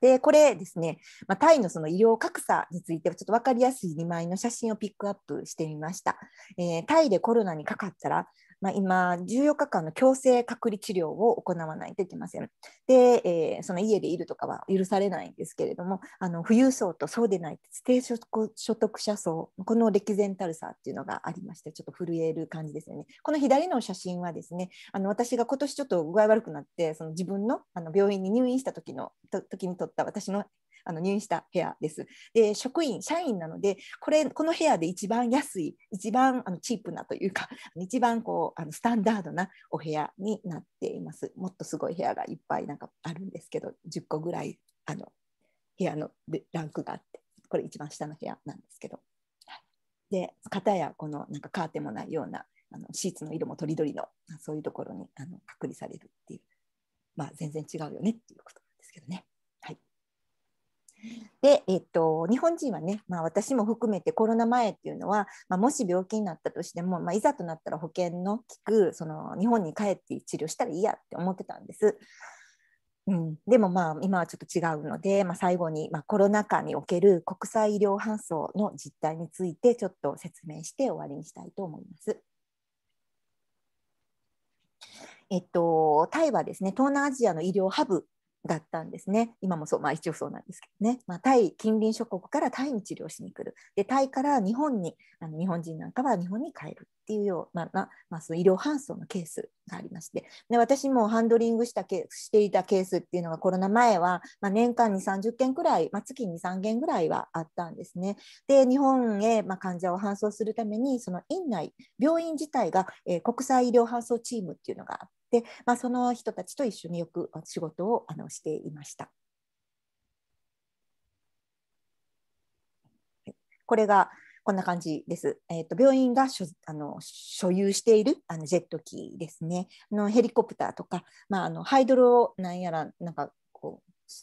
でこれですね、まあ、タイのその医療格差についてはちょっと分かりやすい2枚の写真をピックアップしてみました。えー、タイでコロナにかかったらまあ、今、14日間の強制隔離治療を行わないといけません。で、えー、その家でいるとかは許されないんですけれども、あの富裕層とそうでない低所得者層、この歴然たるさっていうのがありまして、ちょっと震える感じですよね。この左の写真はですね、あの私が今年ちょっと具合悪くなって、その自分のあの病院に入院した時の時に撮った私のあの入院した部屋です。で職員社員なのでこれこの部屋で一番安い一番あのチープなというか 一番こうあのスタンダードなお部屋になっています。もっとすごい部屋がいっぱいなんかあるんですけど10個ぐらいあの部屋のランクがあってこれ一番下の部屋なんですけど。で片やこのなんかカーテンもないようなあのシーツの色もとりどりのそういうところにあの隔離されるっていうまあ全然違うよねっていうことなんですけどね。で、えっと、日本人はね、まあ、私も含めてコロナ前っていうのは、まあ、もし病気になったとしても、まあ、いざとなったら保険の効くその日本に帰って治療したらいいやって思ってたんです。うん、でもまあ今はちょっと違うので、まあ、最後に、まあ、コロナ禍における国際医療搬送の実態についてちょっと説明して終わりにしたいと思います。えっと、タイはですね東南アジアの医療ハブだったんですね。今もそう、まあ一応そうなんですけどね。まあ、タイ、近隣諸国からタイに治療しに来る。で、タイから日本に、あの日本人なんかは日本に帰るっていうような、まあ、その医療搬送のケースがありまして。で、私もハンドリングしたケしていたケースっていうのがコロナ前は、まあ、年間に30件くらい、まあ、月に3件ぐらいはあったんですね。で、日本へ、まあ、患者を搬送するために、その院内、病院自体が、えー、国際医療搬送チームっていうのがあっで、まあ、その人たちと一緒によく仕事をあのしていました。これがこんな感じです。えーと、病院が所あの所有しているあのジェット機ですね。のヘリコプターとか、まあ、あのハイドロなんやらなんか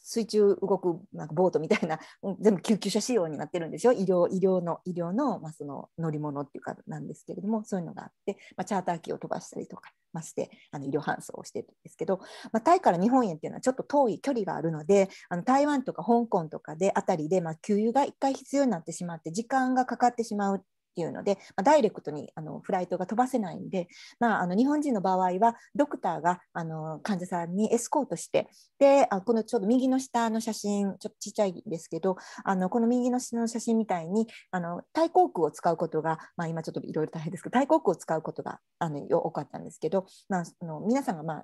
水中動くなんかボートみたいな、全部救急車仕様になってるんですよ、医療医療の医療の,、まあその乗り物っていうかなんですけれども、そういうのがあって、まあ、チャーター機を飛ばしたりとか、ましてあの医療搬送をしてるんですけど、まあ、タイから日本へっていうのはちょっと遠い距離があるのであの台湾とか香港とかであたりで、まあ、給油が1回必要になってしまって時間がかかってしまうっていうので、まあ、ダイレクトにあのフライトが飛ばせないんで、まあ、あの日本人の場合はドクターがあの患者さんにエスコートしてであこのちょうど右の下の写真ちょっとちっちゃいですけどあのこの右の下の写真みたいにあの対航空を使うことが、まあ、今ちょっといろいろ大変ですけど対航空を使うことがあの多かったんですけど、まあ、あの皆さんが、まあ、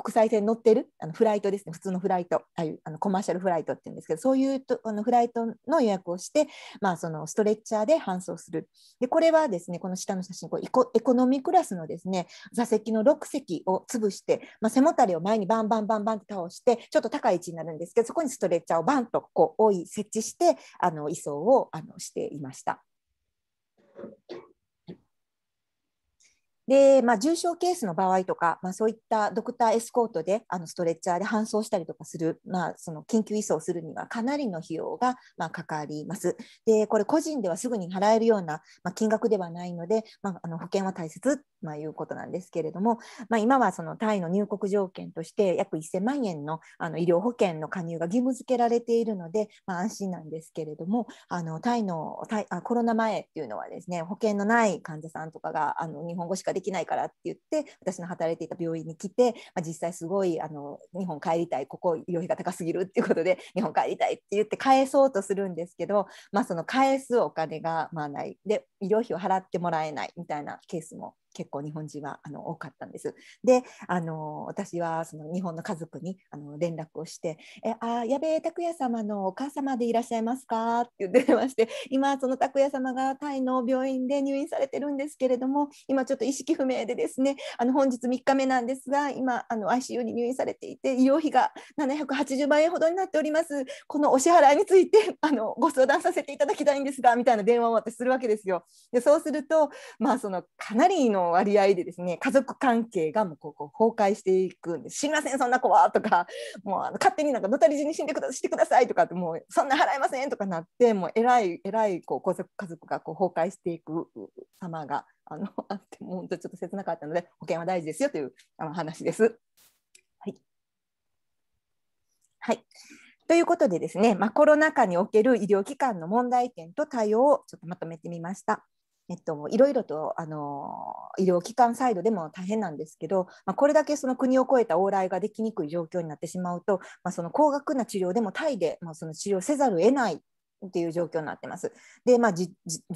国際線に乗ってるあのフライトですね普通のフライトああのコマーシャルフライトっていうんですけどそういうとあのフライトの予約をして、まあ、そのストレッチャーで搬送をする。でこれはですねこの下の写真こうエコエコノミークラスのですね座席の6席を潰して、まあ、背もたれを前にバンバンバンバンと倒してちょっと高い位置になるんですけどそこにストレッチャーをバンとこう多い設置してあの移送をあのしていました。で、まあ、重症ケースの場合とか、まあ、そういったドクターエスコートであのストレッチャーで搬送したりとかする、まあ、その緊急移送するにはかなりの費用がまあかかります。でこれ個人ではすぐに払えるような、金額ではないので、まあ、あの保険は大切と、まあ、いうことなんですけれども、まあ、今はそのタイの入国条件として約1000万円のあの医療保険の加入が義務付けられているので、まあ、安心なんですけれどもあのタイのタイあコロナ前っていうのはですね保険のない患者さんとかがあの日本語しかできないからって言って私の働いていた病院に来て、まあ、実際すごいあの日本帰りたいここ医療費が高すぎるっていうことで日本帰りたいって言って返そうとするんですけど、まあ、その返すお金がまあないで医療費を払ってもらえないみたいなケースも結構日本人はあの多かったんです。であの私はその日本の家族にあの連絡をして「えあやべえ拓也様のお母様でいらっしゃいますか?」って言ってまして 今その拓也様がタイの病院で入院されてるんですけれども今ちょっと意識不明でですねあの本日3日目なんですが今あの ICU に入院されていて医療費が780万円ほどになっておりますこのお支払いについて あのご相談させていただきたいんですがみたいな電話を私するわけですよ。でそうするとまあそのかなりの割合でですね家族関係がもうこう崩壊していくんです死にませんそんな子はとか もうあの勝手になんかのたり死に死んでくだしてくださいとかってもうそんな払えませんとかなってもうえらいえらいこう家族家族がこう崩壊していく様があのあってもうちょっと切なかったので保険は大事ですよというあの話です。はい、はいということでですね、まあ、コロナ禍における医療機関の問題点と対応をちょっとまとめてみました。えっと、いろいろとあの医療機関サイドでも大変なんですけど、まあ、これだけその国を越えた往来ができにくい状況になってしまうと、まあ、その高額な治療でもタイで、まあ、その治療せざるを得ないっていう状況になってます。で、まあ、地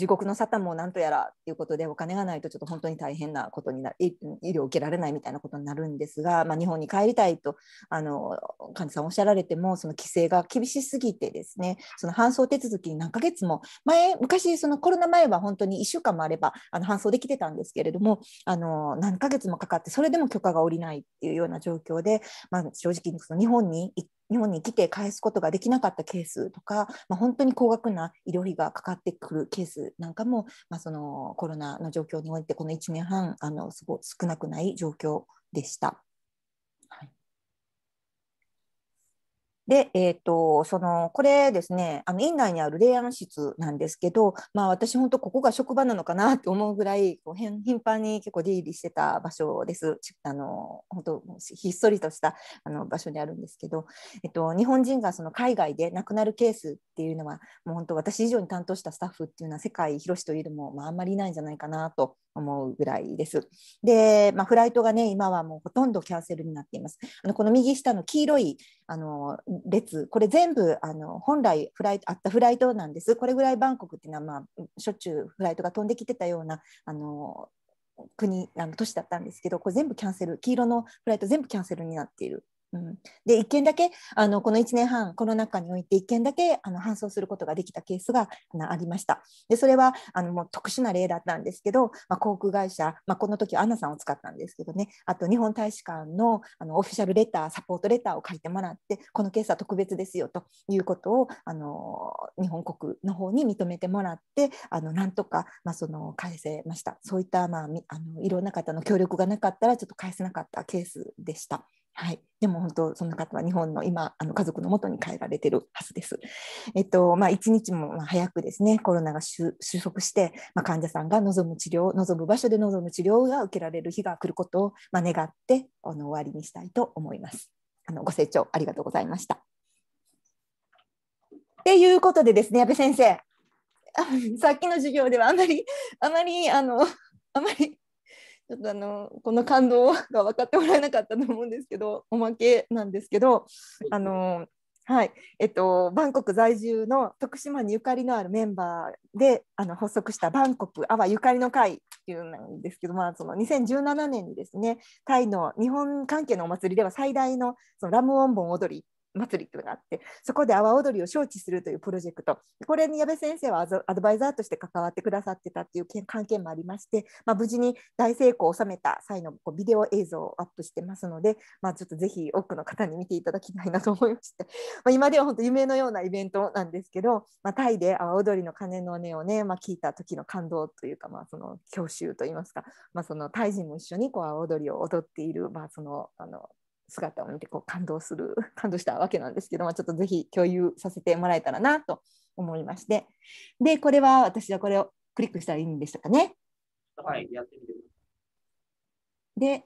獄の沙汰もなんとやらということで、お金がないとちょっと本当に大変なことになる、医療を受けられないみたいなことになるんですが、まあ、日本に帰りたいとあの患者さんおっしゃられても、その規制が厳しすぎてですね、その搬送手続きに何ヶ月も、前、昔、そのコロナ前は本当に1週間もあればあの搬送できてたんですけれども、あの何ヶ月もかかって、それでも許可が下りないっていうような状況で、まあ、正直、日本に日本に来て返すことができなかったケースとか、まあ、本当に高額な医療費がかかってくるケースなんかも、まあ、そのコロナの状況においてこの1年半あのすご少なくない状況でした。はいで、えーと、そのこれですねあの院内にある霊安室なんですけど、まあ、私本当ここが職場なのかなって思うぐらいこう頻繁に結構出入りしてた場所ですあの本当ひっそりとしたあの場所にあるんですけど、えっと、日本人がその海外で亡くなるケースっていうのはもう本当私以上に担当したスタッフっていうのは世界広しというのも、まあ、あんまりいないんじゃないかなと思うぐらいです。で、まあ、フライトがね、今はもうほとんどキャンセルになっています。あのこの右下の黄色いあの列、これ全部あの本来フライトあったフライトなんです。これぐらいバンコクっていうのは、まあ、しょっちゅうフライトが飛んできてたようなあの国あの都市だったんですけど、これ全部キャンセル、黄色のフライト全部キャンセルになっているうん、で1件だけあのこの1年半コロナ禍において1件だけあの搬送することができたケースがありましたでそれはあのもう特殊な例だったんですけど、まあ、航空会社、まあ、この時アンナさんを使ったんですけどねあと日本大使館のあのオフィシャルレターサポートレターを書いてもらってこのケースは特別ですよということをあの日本国の方に認めてもらってあのなんとか、まあ、その返せましたそういった、まあ、あのいろんな方の協力がなかったらちょっと返せなかったケースでした。はい、でも本当その方は日本の今あの家族のもとに帰られてるはずです。えっとまあ、一日も早くですねコロナが収束して、まあ、患者さんが望む治療望む場所で望む治療が受けられる日が来ることを、まあ、願ってあの終わりにしたいと思います。あのご清聴ありがとうございました。っていうことでですね矢部先生さっきの授業ではあまりあまりあのあまりちょっとあのこの感動が分かってもらえなかったと思うんですけど おまけなんですけどあのはいえっと、バンコク在住の徳島にゆかりのあるメンバーであの発足したバンコクあはゆかりの会っていうんですけど、まあ、その2017年にですねタイの日本関係のお祭りでは最大のそのラムオンボン踊り祭りっていうのがあってそこで阿波踊りを招致するというプロジェクトこれに矢部先生はアドバイザーとして関わってくださってたっていう関係もありまして、まあ、無事に大成功を収めた際のこうビデオ映像をアップしてますので、まあ、ちょっとぜひ多くの方に見ていただきたいなと思いまして、まあ、今では本当夢のようなイベントなんですけど、まあ、タイで阿波踊りの鐘の音をね、まあ、聞いた時の感動というか、まあ、その郷愁といいますか、まあ、そのタイ人も一緒にこう阿波踊りを踊っている、まあ、そのあの姿を見てこう感動する 感動したわけなんですけどもちょっとぜひ共有させてもらえたらなと思いましてでこれは私はこれをクリックしたらいいんでしたかねはいやってみてくださいで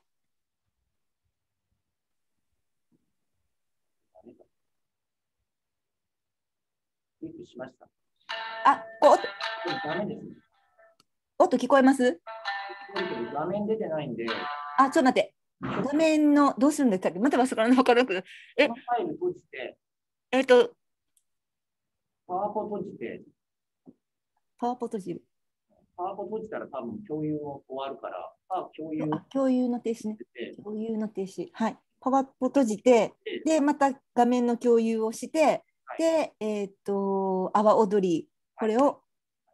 クリックしましたあこう音です、ね、音聞こえます画面出てないんであちょっと待って画面の、どうするんだったっけまた忘れの分からなくて。え、ファイル閉じて。えっ、と。パワポ閉じて。パワポ閉じる。パワポ閉じたら多分共有を終わるから、あ共有あ。共有の停止ね。共有の停止。はい。パワポ閉じて、で、また画面の共有をして、はい、で、えっ、ー、と、阿波踊り、これを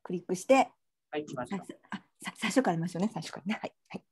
クリックして、はい、来ました。あ、最初から見ましょうね、最初からね。はい。はい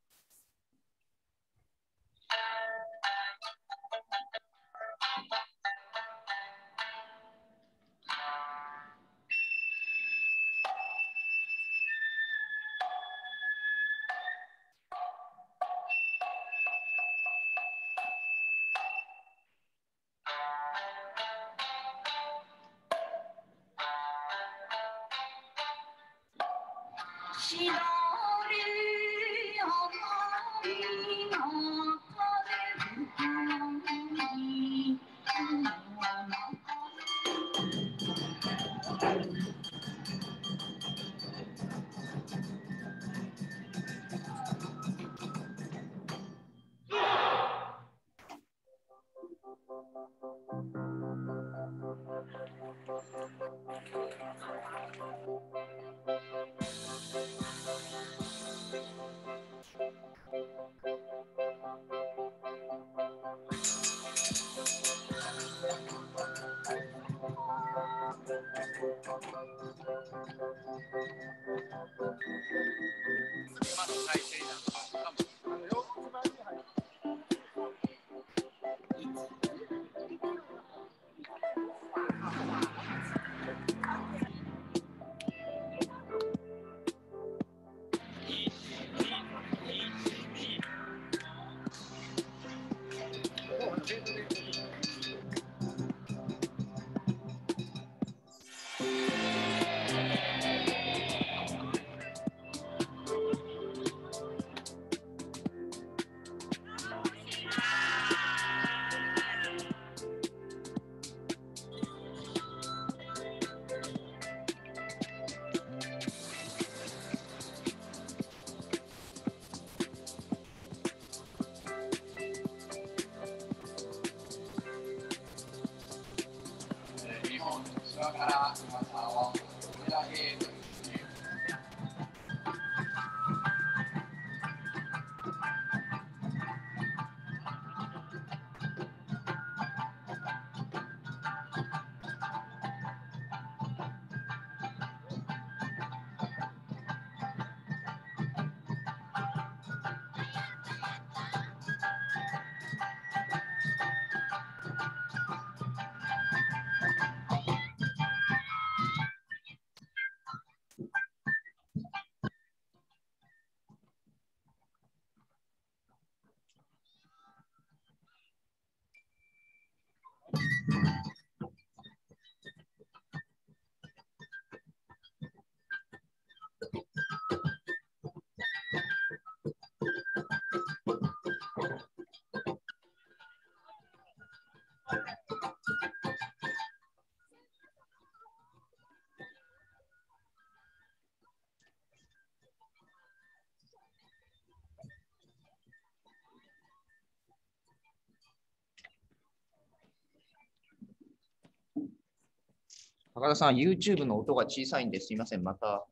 高田さん、YouTube の音が小さいんですいません、また。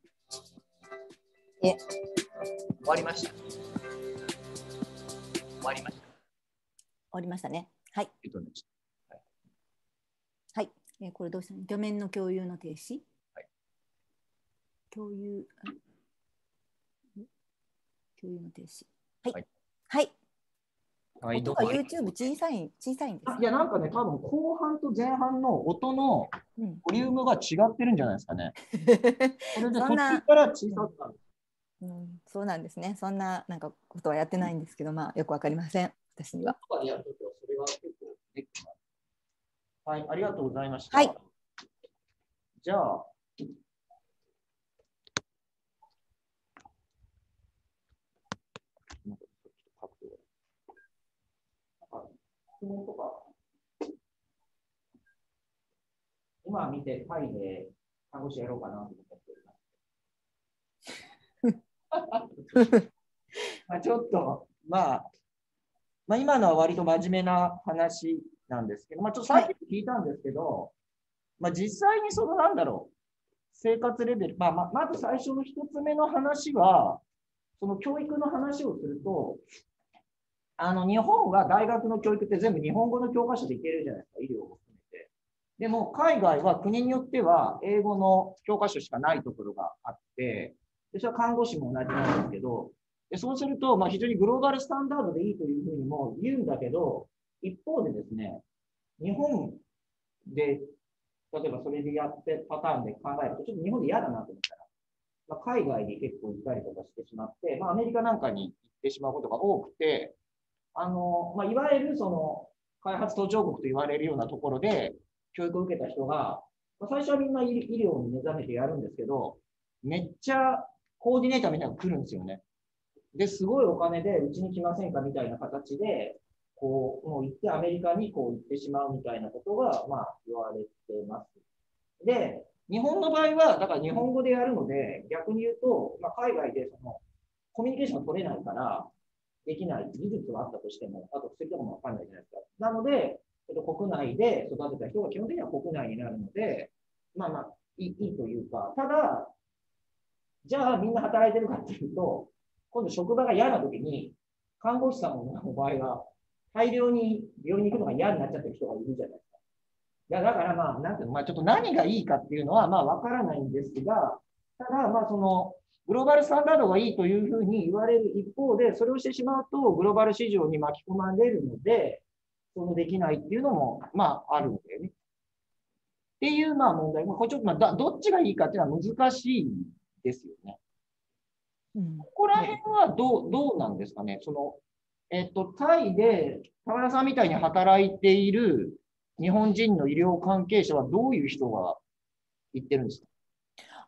え。終わりました。終わりました。終わりましたね。はい。はい、はい、えー、これどうしたの画面の共有の停止。はい、共有。共有の停止。はい。はい、はい音が YouTube 小さい、小さいんです、いや、なんかね、多分後半と前半の音のボリュームが違ってるんじゃないですかね。そん、途中から小さかなた、うん、そうなんですね。そんななんかことはやってないんですけど、まあよくわかりません。私には。ははい、ありがとうございました。はい、じゃあ。今見て、タイで看護師やろうかなと思っております。まあちょっと、まあ、まあ、今のは割と真面目な話なんですけど、まあ、ちょっとさっき聞いたんですけど、まあ、実際にそのなんだろう、生活レベル、まあ、ままず最初の1つ目の話は、その教育の話をすると、あの日本は大学の教育って全部日本語の教科書でいけるじゃないですか、医療を含めて。でも海外は国によっては英語の教科書しかないところがあって、でそれは看護師も同じなんですけど、でそうすると、まあ、非常にグローバルスタンダードでいいというふうにも言うんだけど、一方でですね、日本で、例えばそれでやってパターンで考えると、ちょっと日本で嫌だなと思ったら、まあ、海外に結構行ったりとかしてしまって、まあ、アメリカなんかに行ってしまうことが多くて、あの、まあ、いわゆるその開発途上国と言われるようなところで教育を受けた人が、まあ、最初はみんな医療に目覚めてやるんですけど、めっちゃコーディネーターみたいなのが来るんですよね。で、すごいお金でうちに来ませんかみたいな形で、こう、もう行ってアメリカにこう行ってしまうみたいなことが、まあ、言われてます。で、日本の場合は、だから日本語でやるので、逆に言うと、まあ、海外でそのコミュニケーション取れないから、できない技術はあったとしても、あと薬とかもわかんないじゃないですか。なので、えっと、国内で育てた人が基本的には国内になるので、まあまあ、いいいいというか、ただ、じゃあみんな働いてるかっていうと、今度職場が嫌な時に、看護師さんの場合は、大量に病院に行くのが嫌になっちゃってる人がいるじゃないですか。いや、だからまあ、なんていうの、まあちょっと何がいいかっていうのは、まあわからないんですが、ただ、まあその、グローバルスタンダードがいいというふうに言われる一方で、それをしてしまうと、グローバル市場に巻き込まれるので、そのできないっていうのも、まあ、あるんだよね。っていう、まあ、問題。これちょっと、まあ、どっちがいいかっていうのは難しいですよね。ここら辺はどうどうなんですかね、そのえっと、タイで田村さんみたいに働いている日本人の医療関係者はどういう人が言ってるんですか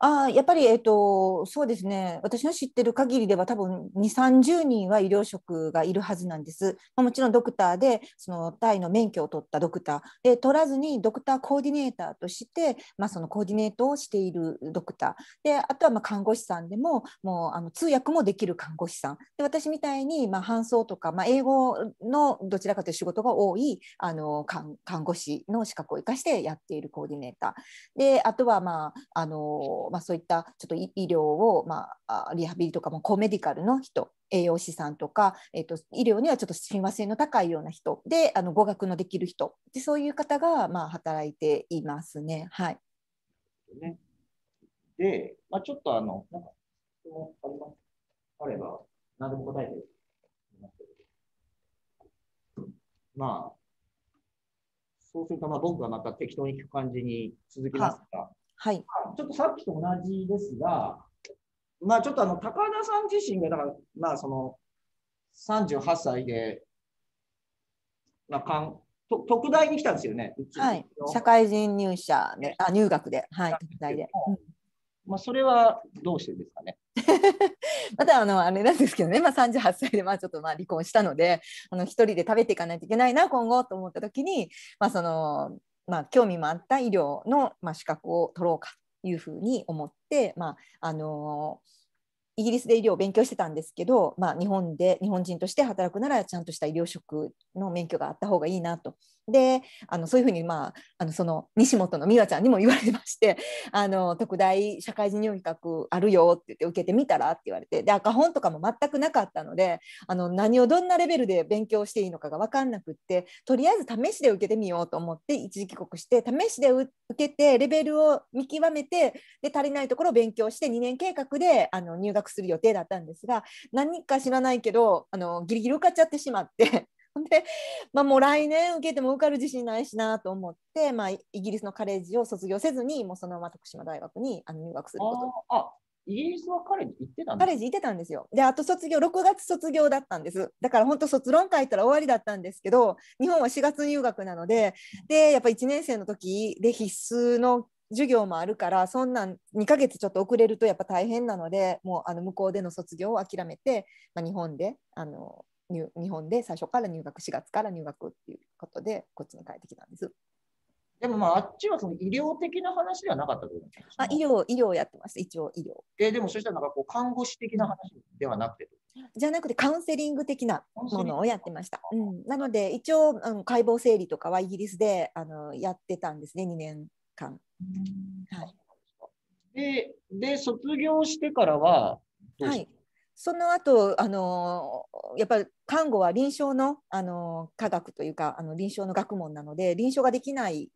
あやっぱり、えっと、そうですね私の知ってる限りでは多分2 3 0人は医療職がいるはずなんです、まあ、もちろんドクターでそのタイの免許を取ったドクターで取らずにドクターコーディネーターとして、まあ、そのコーディネートをしているドクターであとはまあ看護師さんでももうあの通訳もできる看護師さんで私みたいにまあ搬送とか、まあ、英語のどちらかという仕事が多いあの看護師の資格を生かしてやっているコーディネーターであとはまああのまあ、そういったちょっと医療を、まあ、リハビリとかもコメディカルの人栄養士さんとか、えーと、医療にはちょっと親和性の高いような人であの語学のできる人でそういう方が、まあ、働いていますね。はい、で、まあ、ちょっとあのなんか質問ありますあれば何でも答えてまあそうするとまあ僕がまた適当に聞く感じに続きますか。はい、ちょっとさっきと同じですが、まあ、ちょっとあの高田さん自身がだから、まあ、その38歳で、まあ、かんと特大に来たんですよね、はい、社会人入社で、ね、あ入学で、はい、特大で。まあ、それはどうしてですかね またあのあれなんですけどね、まあ、38歳でまあちょっとまあ離婚したのであの一人で食べていかないといけないな今後と思った時に、まあ、そのまあ、興味もあった医療の、まあ、資格を取ろうかというふうに思って、まああのーイギリスで医療を勉強してたんですけど、まあ、日本で日本人として働くならちゃんとした医療職の免許があった方がいいなと。であのそういうふうに、まあ、あのその西本の美和ちゃんにも言われてまして あの特大社会人養学あるよって言って受けてみたらって言われてで赤本とかも全くなかったのであの何をどんなレベルで勉強していいのかが分かんなくってとりあえず試しで受けてみようと思って一時帰国して試しで受けてレベルを見極めてで足りないところを勉強して2年計画であの入学する予定だったんですが何か知らないけどあのギリギリ受かっちゃってしまって で、まあ、もう来年受けても受かる自信ないしなと思って、まあ、イギリスのカレッジを卒業せずにもうそのまま徳島大学にあの入学することあイギリスは彼にッ行ってたんですカレ行ってたんですよ。で、あと卒業、6月卒業だったんです。だから本当、卒論書いたら終わりだったんですけど、日本は4月入学なので、で、やっぱ1年生の時で必須の授業もあるからそんなん2ヶ月ちょっと遅れるとやっぱ大変なのでもうあの向こうでの卒業を諦めて、まあ、日本であの日本で最初から入学4月から入学っていうことでこっちに帰ってきたんです。でもまああっちはその医療的な話ではなかったと思うんですあ医療医療やってます一応医療。えでもそしたらなんかこう看護師的な話ではなくて。じゃなくてカウンセリング的なものをやってました。うん、なので一応、うん、解剖整理とかはイギリスであのやってたんですね2年間。はい、でで卒業してからははい、その後あのやっぱり看護は臨床のあの科学というかあの臨床の学問なので臨床ができない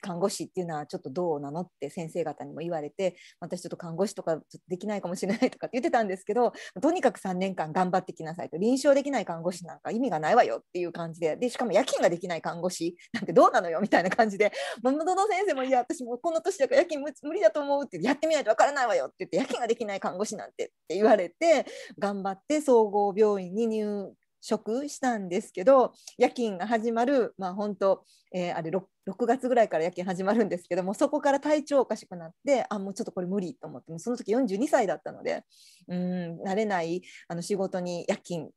看護師っていうのはちょっとどうなのって先生方にも言われて私ちょっと看護師とかできないかもしれないとかって言ってたんですけどとにかく3年間頑張ってきなさいと臨床できない看護師なんか意味がないわよっていう感じででしかも夜勤ができない看護師なんてどうなのよみたいな感じでどの先生もいや私もこの年だから夜勤無理だと思うってやってみないとわからないわよって言って夜勤ができない看護師なんてって言われて頑張って総合病院に入食したんですけど夜勤が始まるまあ本当、えー、あれ 6, 6月ぐらいから夜勤始まるんですけどもそこから体調おかしくなってあもうちょっとこれ無理と思ってもその時42歳だったのでうん慣れないあの仕事に夜勤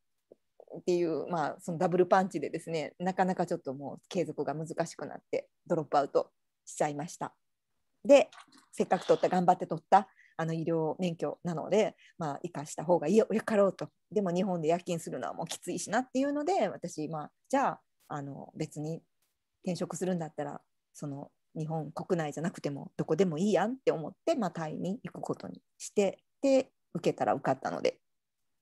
っていう、まあ、そのダブルパンチでですねなかなかちょっともう継続が難しくなってドロップアウトしちゃいました。でせっかく取った頑張って取ったあの医療免許なので、まあ、生かした方がいいよかろうとでも日本で夜勤するのはもうきついしなっていうので私、まあ、じゃああの別に転職するんだったらその日本国内じゃなくてもどこでもいいやんって思って、まあ、タイに行くことにしてで受けたら受かったので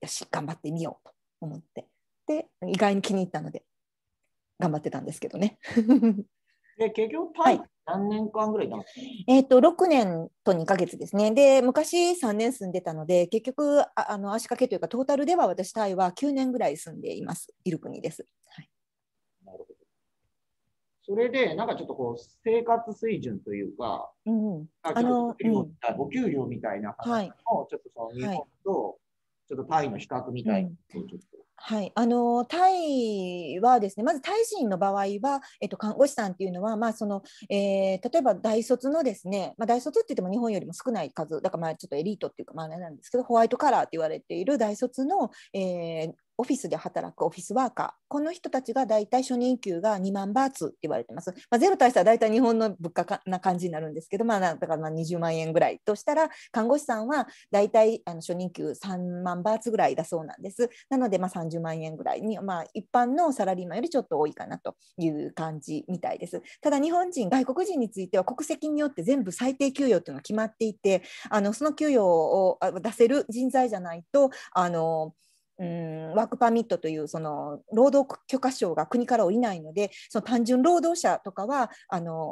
よし頑張ってみようと思ってで意外に気に入ったので頑張ってたんですけどね で結局タイ何年間ぐらいいたの、えっ、ー、と6年と2か月ですね。で昔3年住んでたので結局ああの足掛けというかトータルでは私タイは9年ぐらい住んでいます。いる国です。はい、なるほど。それでなんかちょっとこう生活水準というか、うん、あの、あお給料みたいな話の、はい、ちょっとその日本と、ちょっとタイの比較みたいなちょっと。はい、あのタイはですねまずタイ人の場合は、えっと、看護師さんっていうのは、まあそのえー、例えば大卒のですね、まあ、大卒って言っても日本よりも少ない数だからまあちょっとエリートっていうかまああれなんですけどホワイトカラーって言われている大卒の、えー、オフィスで働くオフィスワーカー、この人たちがだいたい初任給が2万バーツって言われてます。まあ、ゼロ対したらだいたい日本の物価な感じになるんですけど、まあ、だかまあ20万円ぐらいとしたら、看護師さんはだいたい初任給3万バーツぐらいだそうなんです。なのでまあ30万円ぐらいに、まあ、一般のサラリーマンよりちょっと多いかなという感じみたいです。ただ日本人、外国人については国籍によって全部最低給与というのが決まっていて、あのその給与を出せる人材じゃないと、あのうんワークパーミットというその労働許可証が国から下りないのでその単純労働者とかはあの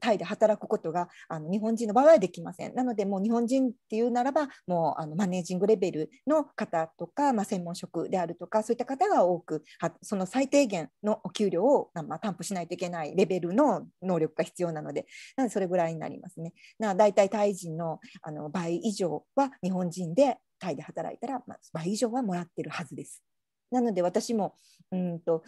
タイで働くことがあの日本人の場合はできませんなのでもう日本人っていうならばもうあのマネージングレベルの方とか、まあ、専門職であるとかそういった方が多くその最低限のお給料を、まあ、担保しないといけないレベルの能力が必要なのでなのでそれぐらいになりますね。だいたいタイ人のあの倍以上は日本人でタイで働いたら、まあ、倍以上はもらってるはずです。なので私もうんと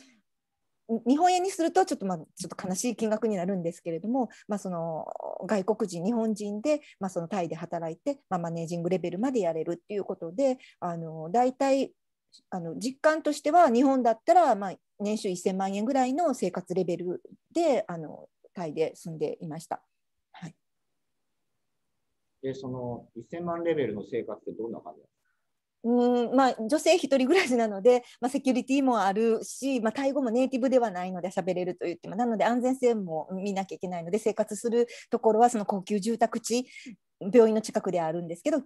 日本円にするとちょっとまあちょっと悲しい金額になるんですけれども、まあ、その外国人日本人で、まあ、そのタイで働いて、まあ、マネージングレベルまでやれるっていうことであの大体あの実感としては日本だったらまあ年収1000万円ぐらいの生活レベルであのタイで住んでいました。で、その1000万レベルの生活ってどんな感じですかうんまあ、女性1人暮らしなので、まあ、セキュリティもあるし、まあ、タイ語もネイティブではないので喋れると言ってもなので安全性も見なきゃいけないので生活するところはその高級住宅地病院の近くであるんですけど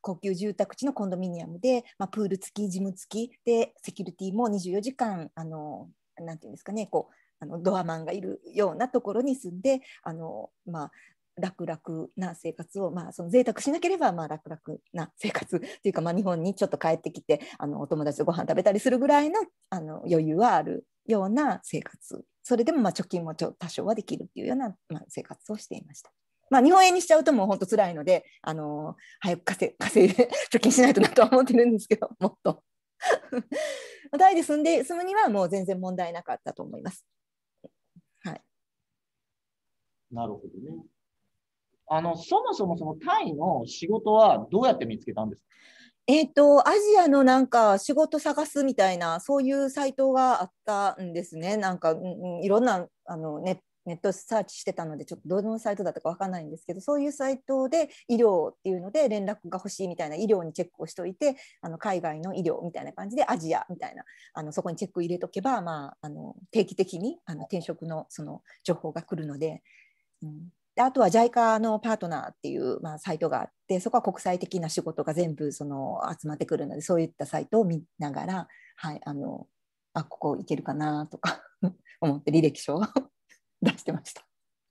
高級住宅地のコンドミニアムで、まあ、プール付きジム付きでセキュリティも24時間あのなんていうんですかねこうあのドアマンがいるようなところに住んであの、まあ、楽々な生活を、まあ、その贅沢しなければまあ楽々な生活というか、まあ、日本にちょっと帰ってきてあのお友達とご飯食べたりするぐらいのあの余裕はあるような生活それでもまあ貯金もちょ多少はできるっていうような、まあ、生活をしていました。まあ、日本円にしちゃうともう本当辛いので、あの早く稼 稼いで貯金しないとなとは思ってるんですけど もっと タイで住んで住むにはもう全然問題なかったと思います。はい、なるほどね。あのそもそもそのタイの仕事はどうやって見つけたんですかえっ、ー、とアジアのなんか仕事探すみたいなそういうサイトがあったんですねなんか、いろんなあのネネットサーチしてたのでちょっとどのサイトだったか分かんないんですけどそういうサイトで医療っていうので連絡が欲しいみたいな医療にチェックをしておいてあの海外の医療みたいな感じでアジアみたいなあのそこにチェック入れとけば、まあ、あの定期的にあの転職のその情報が来るので、うん、あとは JICA のパートナーっていう、まあ、サイトがあってそこは国際的な仕事が全部その集まってくるのでそういったサイトを見ながら、はい、あのあここ行けるかなとか 思って履歴書を 出してました。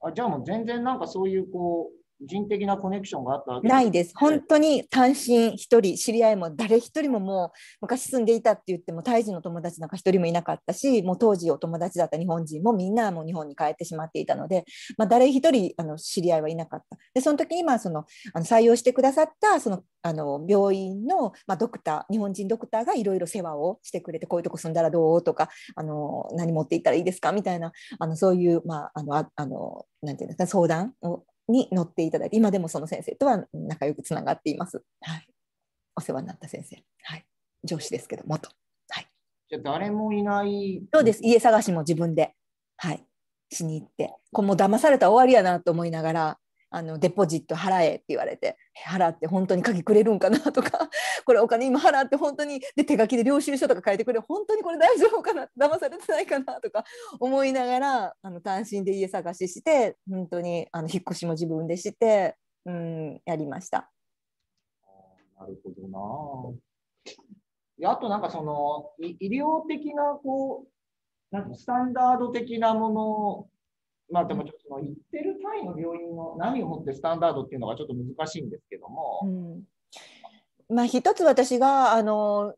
あじゃあもう全然なんかそういうこう人的なコネクションがあったわけないです。本当に単身一人、知り合いも誰一人ももう昔住んでいたって言っても、タイ人の友達なんか一人もいなかったし、もう当時お友達だった日本人もみんなもう日本に帰ってしまっていたので、まあ、誰一人あの知り合いはいなかった。で、その時にまあそのあの採用してくださったそのあの病院の、まあ、ドクター、日本人ドクターがいろいろ世話をしてくれて、こういうとこ住んだらどうとか、あの何持っていったらいいですかみたいな、あのそういう、まあ、あのあのなんていうんですか相談をに乗っていただいて今でもその先生とは仲良くつながっています、はい、お世話になった先生、はい、上司ですけどもと、はい、じゃ誰もいないそうです家探しも自分で、はい、しに行ってこれも騙された終わりやなと思いながらあのデポジット払えって言われて払って本当に鍵くれるんかなとか これお金今払って本当にで手書きで領収書とか書いてくれ本当にこれ大丈夫かな騙されてないかなとか思いながらあの単身で家探しして本当にあの引っ越しも自分でして、うん、やりました。なるほどなあとなんかその医療的なこうなんかスタンダード的なものまあでもちょっとその行ってる単位の病院の何をもってスタンダードっていうのがちょっと難しいんですけども、うん、まあ、一つ私があの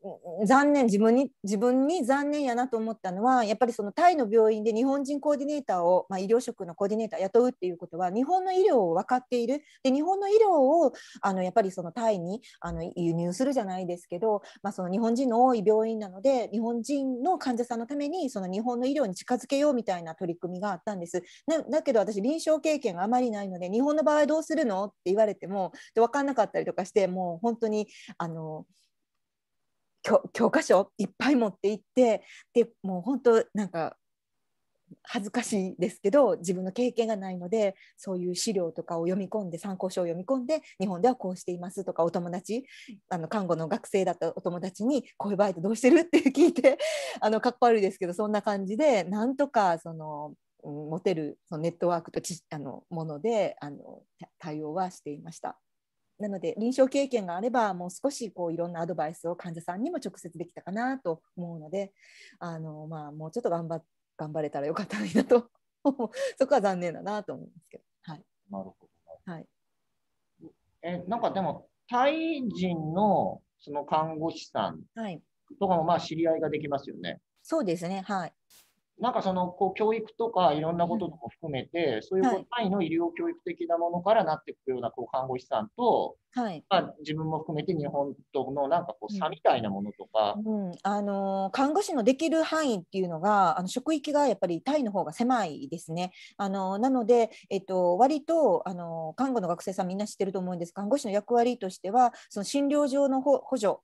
残念自分に自分に残念やなと思ったのはやっぱりそのタイの病院で日本人コーディネーターを、まあ、医療職のコーディネーター雇うっていうことは日本の医療を分かっているで日本の医療をあのやっぱりそのタイにあの輸入するじゃないですけど、まあ、その日本人の多い病院なので日本人の患者さんのためにその日本の医療に近づけようみたいな取り組みがあったんですだけど私臨床経験があまりないので日本の場合どうするのって言われてもで分かんなかったりとかしてもう本当にあの教教科書いっぱい持って行ってでもう本当なんか恥ずかしいですけど自分の経験がないのでそういう資料とかを読み込んで参考書を読み込んで日本ではこうしていますとかお友達あの看護の学生だったお友達にこういうバイトどうしてるって聞いて あのかっこ悪いですけどそんな感じでなんとかその持てるそのネットワークとあのものであの対応はしていました。なので臨床経験があればもう少しこういろんなアドバイスを患者さんにも直接できたかなと思うのであの、まあ、もうちょっと頑張頑張れたらよかったなと そこは残念だなと思うんですけど。はい、なるほど、はい、えなんかでもタイ人のその看護師さんとかもまあ知り合いができますよね。はい、そうですねはいなんかそのこう教育とかいろんなことも含めて、うん、そういう単位の医療教育的なものからなっていくようなこう看護師さんと、はい、まあ、自分も含めて日本とのなんかこう差みたいなものとか、うんうん、あの看護師のできる範囲っていうのがあの職域がやっぱりタイの方が狭いですね。あのなので、えっと、割とあの看護の学生さんみんな知ってると思うんです看護師の役割としてはその診療上の補助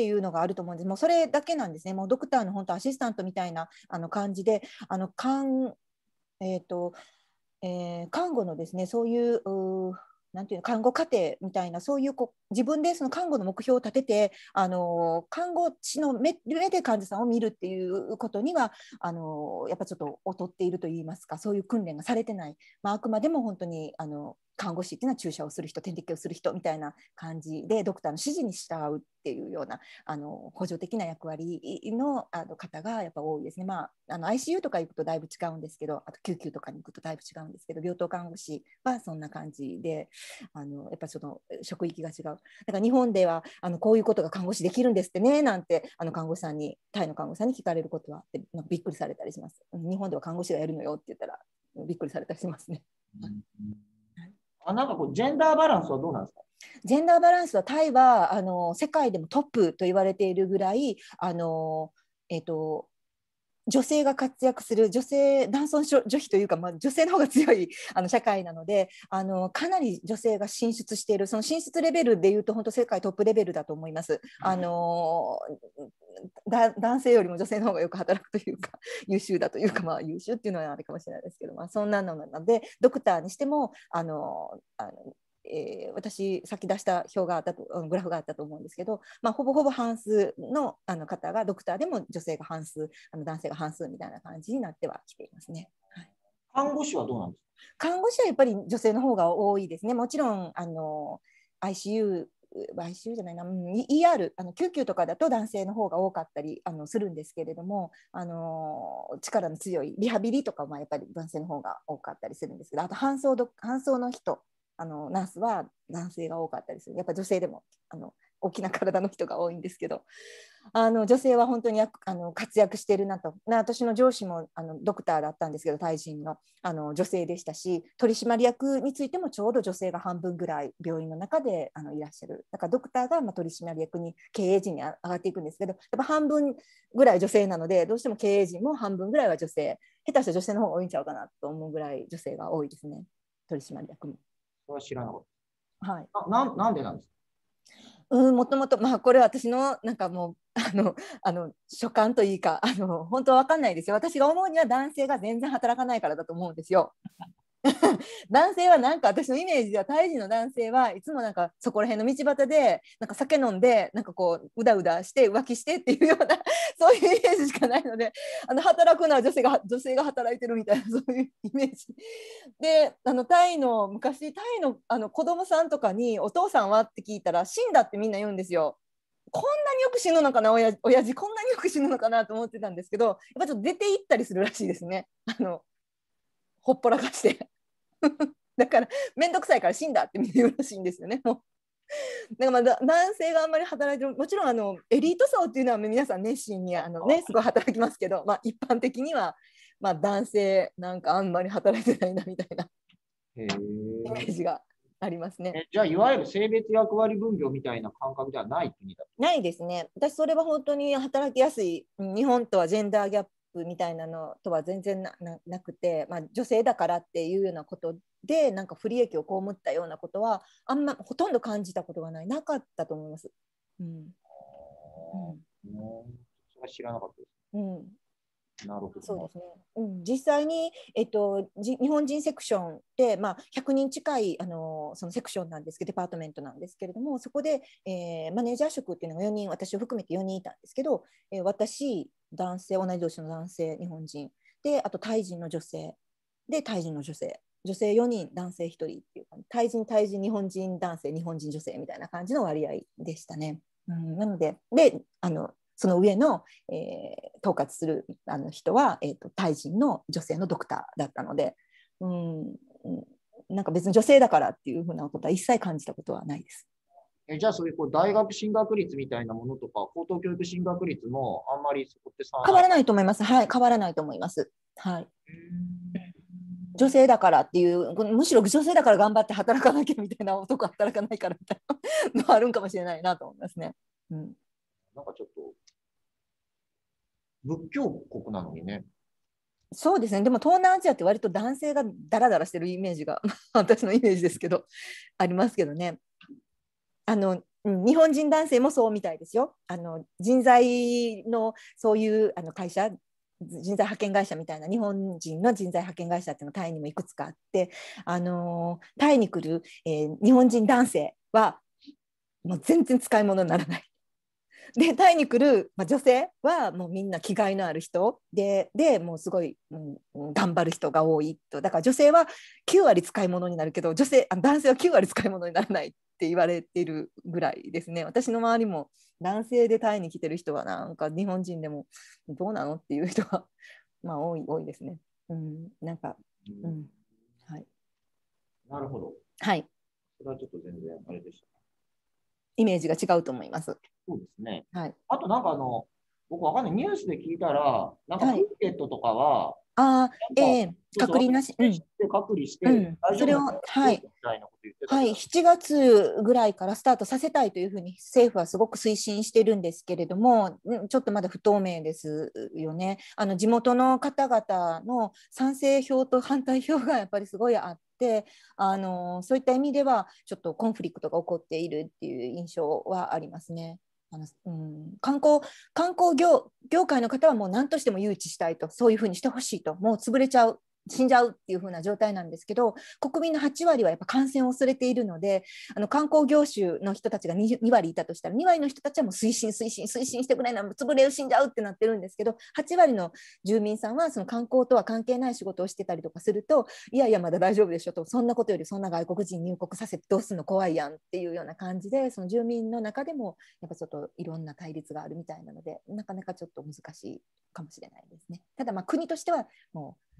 っていうのがあると思うんですもうそれだけなんですねもうドクターの本当アシスタントみたいなあの感じであの看,、えーとえー、看護のですねそういううなんていうの看護家庭みたいなそういうこ自分でその看護の目標を立ててあの看護師の目で患者さんを見るっていうことにはあのやっぱちょっと劣っているといいますかそういう訓練がされてない、まあ、あくまでも本当にあの看護師っていうのは注射をする人点滴をする人みたいな感じでドクターの指示に従うっていうようなあの補助的な役割のあの方がやっぱ多いですね、まあ、あの ICU とか行くとだいぶ違うんですけどあと救急とかに行くとだいぶ違うんですけど病棟看護師はそんな感じであのやっぱその職域が違うだから日本ではあのこういうことが看護師できるんですってねなんてあの看護師さんにタイの看護師さんに聞かれることはあってなんかびっくりされたりします。日本では看護師がやるのよって言ったらびっくりされたりしますね。あなんかこうジェンダーバランスはどうなんですかジェンダーバランスはタイはあの世界でもトップと言われているぐらいあの、えっと女性が活躍する女性男尊女卑というか、まあ、女性の方が強い あの社会なのであのかなり女性が進出しているその進出レベルでいうと本当世界トップレベルだと思います。あの男性よりも女性の方がよく働くというか 優秀だというか、まあ、優秀っていうのはあれかもしれないですけど、まあ、そんなのなのでドクターにしてもあのあのえー、私先出した表があったとグラフがあったと思うんですけど、まあ、ほぼほぼ半数のあの方がドクターでも女性が半数あの男性が半数みたいな感じになってはきていますね。はい、看護師はどうなんですか看護師はやっぱり女性の方が多いですね。もちろんあの ICU ICU じゃないな、うん、ER あの救急とかだと男性の方が多かったりあのするんですけれどもあの力の強いリハビリとかもやっぱり男性の方が多かったりするんですけどあと搬送ど搬送の人あのナースは男性が多かったりするやっぱ女性でもあの大きな体の人が多いんですけどあの女性は本当にあの活躍してるなとな私の上司もあのドクターだったんですけど対人のあの女性でしたし取締役についてもちょうど女性が半分ぐらい病院の中であのいらっしゃるだからドクターが、まあ、取締役に経営陣に上がっていくんですけどやっぱ半分ぐらい女性なのでどうしても経営陣も半分ぐらいは女性下手したら女性の方が多いんちゃうかなと思うぐらい女性が多いですね取締役も。それは知らなかった。はい、あ、なん、なんでなんですかうん、もともと、まあ、これ私のなんかもう あのあの所感というかあの本当は分かんないですよ私が思うには男性が全然働かないからだと思うんですよ。男性はなんか私のイメージではタイ人の男性はいつもなんかそこら辺の道端でなんか酒飲んでなんかこううだうだして浮気してっていうような そういうイメージしかないのであの働くのは女性が女性が働いてるみたいな そういうイメージであのタイの昔タイのあの子供さんとかに「お父さんは?」って聞いたら「死んだ」ってみんな言うんですよ。こんなによく死ぬのかな親父こんなによく死ぬのかなと思ってたんですけどやっぱちょっと出ていったりするらしいですねあのほっぽらかして だから面倒くさいから死んだって見んらしいんですよね もうだからまあ男性があんまり働いてるもちろんあのエリート層っていうのは皆さん熱心にあの、ね、すごい働きますけど、まあ、一般的には、まあ、男性なんかあんまり働いてないなみたいなイメージがありますね。じゃあ、いわゆる性別役割分業みたいな感覚ではない国だないですね。私、それは本当に働きやすい、日本とはジェンダーギャップみたいなのとは全然ななくて、まあ、女性だからっていうようなことでなんか不利益を被ったようなことはあんまほとんど感じたことがないなかったと思います。うん、うん、知らなかったです。うん、なるほどそうですね、うん、実際に、えっと、日本人セクションで、まあ、100人近いあのそのセクションなんですけどデパートメントなんですけれどもそこで、えー、マネージャー職っていうのが4人私を含めて4人いたんですけど、えー、私男性同じ同士の男性日本人であとタイ人の女性でタイ人の女性女性4人男性1人っていうタイ人タイ人日本人男性日本人女性みたいな感じの割合でしたね。うん、なのでであのその上の、えー、統括するあの人は、えーと、タイ人の女性のドクターだったので、うん、なんか別に女性だからっていうふうなことは一切感じたことはないです。えじゃあそういうこう大学進学率みたいなものとか高等教育進学率もあんまりそこって変わらないと思います。はい、変わらないと思います。はい。女性だからっていうむしろ女性だから頑張って働かなきゃみたいな男働かないからみたいなのあるんかもしれないなと思いますね。うん、なんかちょっと仏教国なのにね。そうですねでも東南アジアって割と男性がダラダラしてるイメージが 私のイメージですけどありますけどねあの日本人男性もそうみたいですよあの人材のそういうあの会社人材派遣会社みたいな日本人の人材派遣会社っていうのはタイにもいくつかあって、あのタイに来る、えー、日本人男性はもう全然使い物にならないでタイに来る、まあ、女性はもうみんな気概のある人ででもうすごい、うん、頑張る人が多いとだから女性は9割使い物になるけど女性男性は9割使い物にならないって言われてるぐらいですね私の周りも男性でタイに来てる人はなんか日本人でもどうなのっていう人は まあ多い多いですね。うん、なんか、うん、はい。なるほど。はい。それはちょっと全然あれでした。イメージが違うと思います。そうですね。はい。あとなんかあの、僕わかんない、ニュースで聞いたら、なんかプーケットとかは、ああ、ええ隔離なし。うん。隔離して、それを、はい。はい、7月ぐらいからスタートさせたいというふうに政府はすごく推進してるんですけれども、ちょっとまだ不透明ですよね。あの地元の方々の賛成票と反対票がやっぱりすごいあって、あのそういった意味ではちょっとコンフリクトが起こっているっていう印象はありますね。あのうん、観光観光業業界の方はもう何としても誘致したいとそういうふうにしてほしいともう潰れちゃう死んじゃうっていう風な状態なんですけど国民の8割はやっぱ感染を恐れているのであの観光業種の人たちが 2, 2割いたとしたら2割の人たちはもう推進推進推進してくれない潰れる死んじゃうってなってるんですけど8割の住民さんはその観光とは関係ない仕事をしてたりとかするといやいやまだ大丈夫でしょとそんなことよりそんな外国人入国させてどうすんの怖いやんっていうような感じでその住民の中でもやっぱちょっといろんな対立があるみたいなのでなかなかちょっと難しいかもしれないですね。ただまあ国としてはもう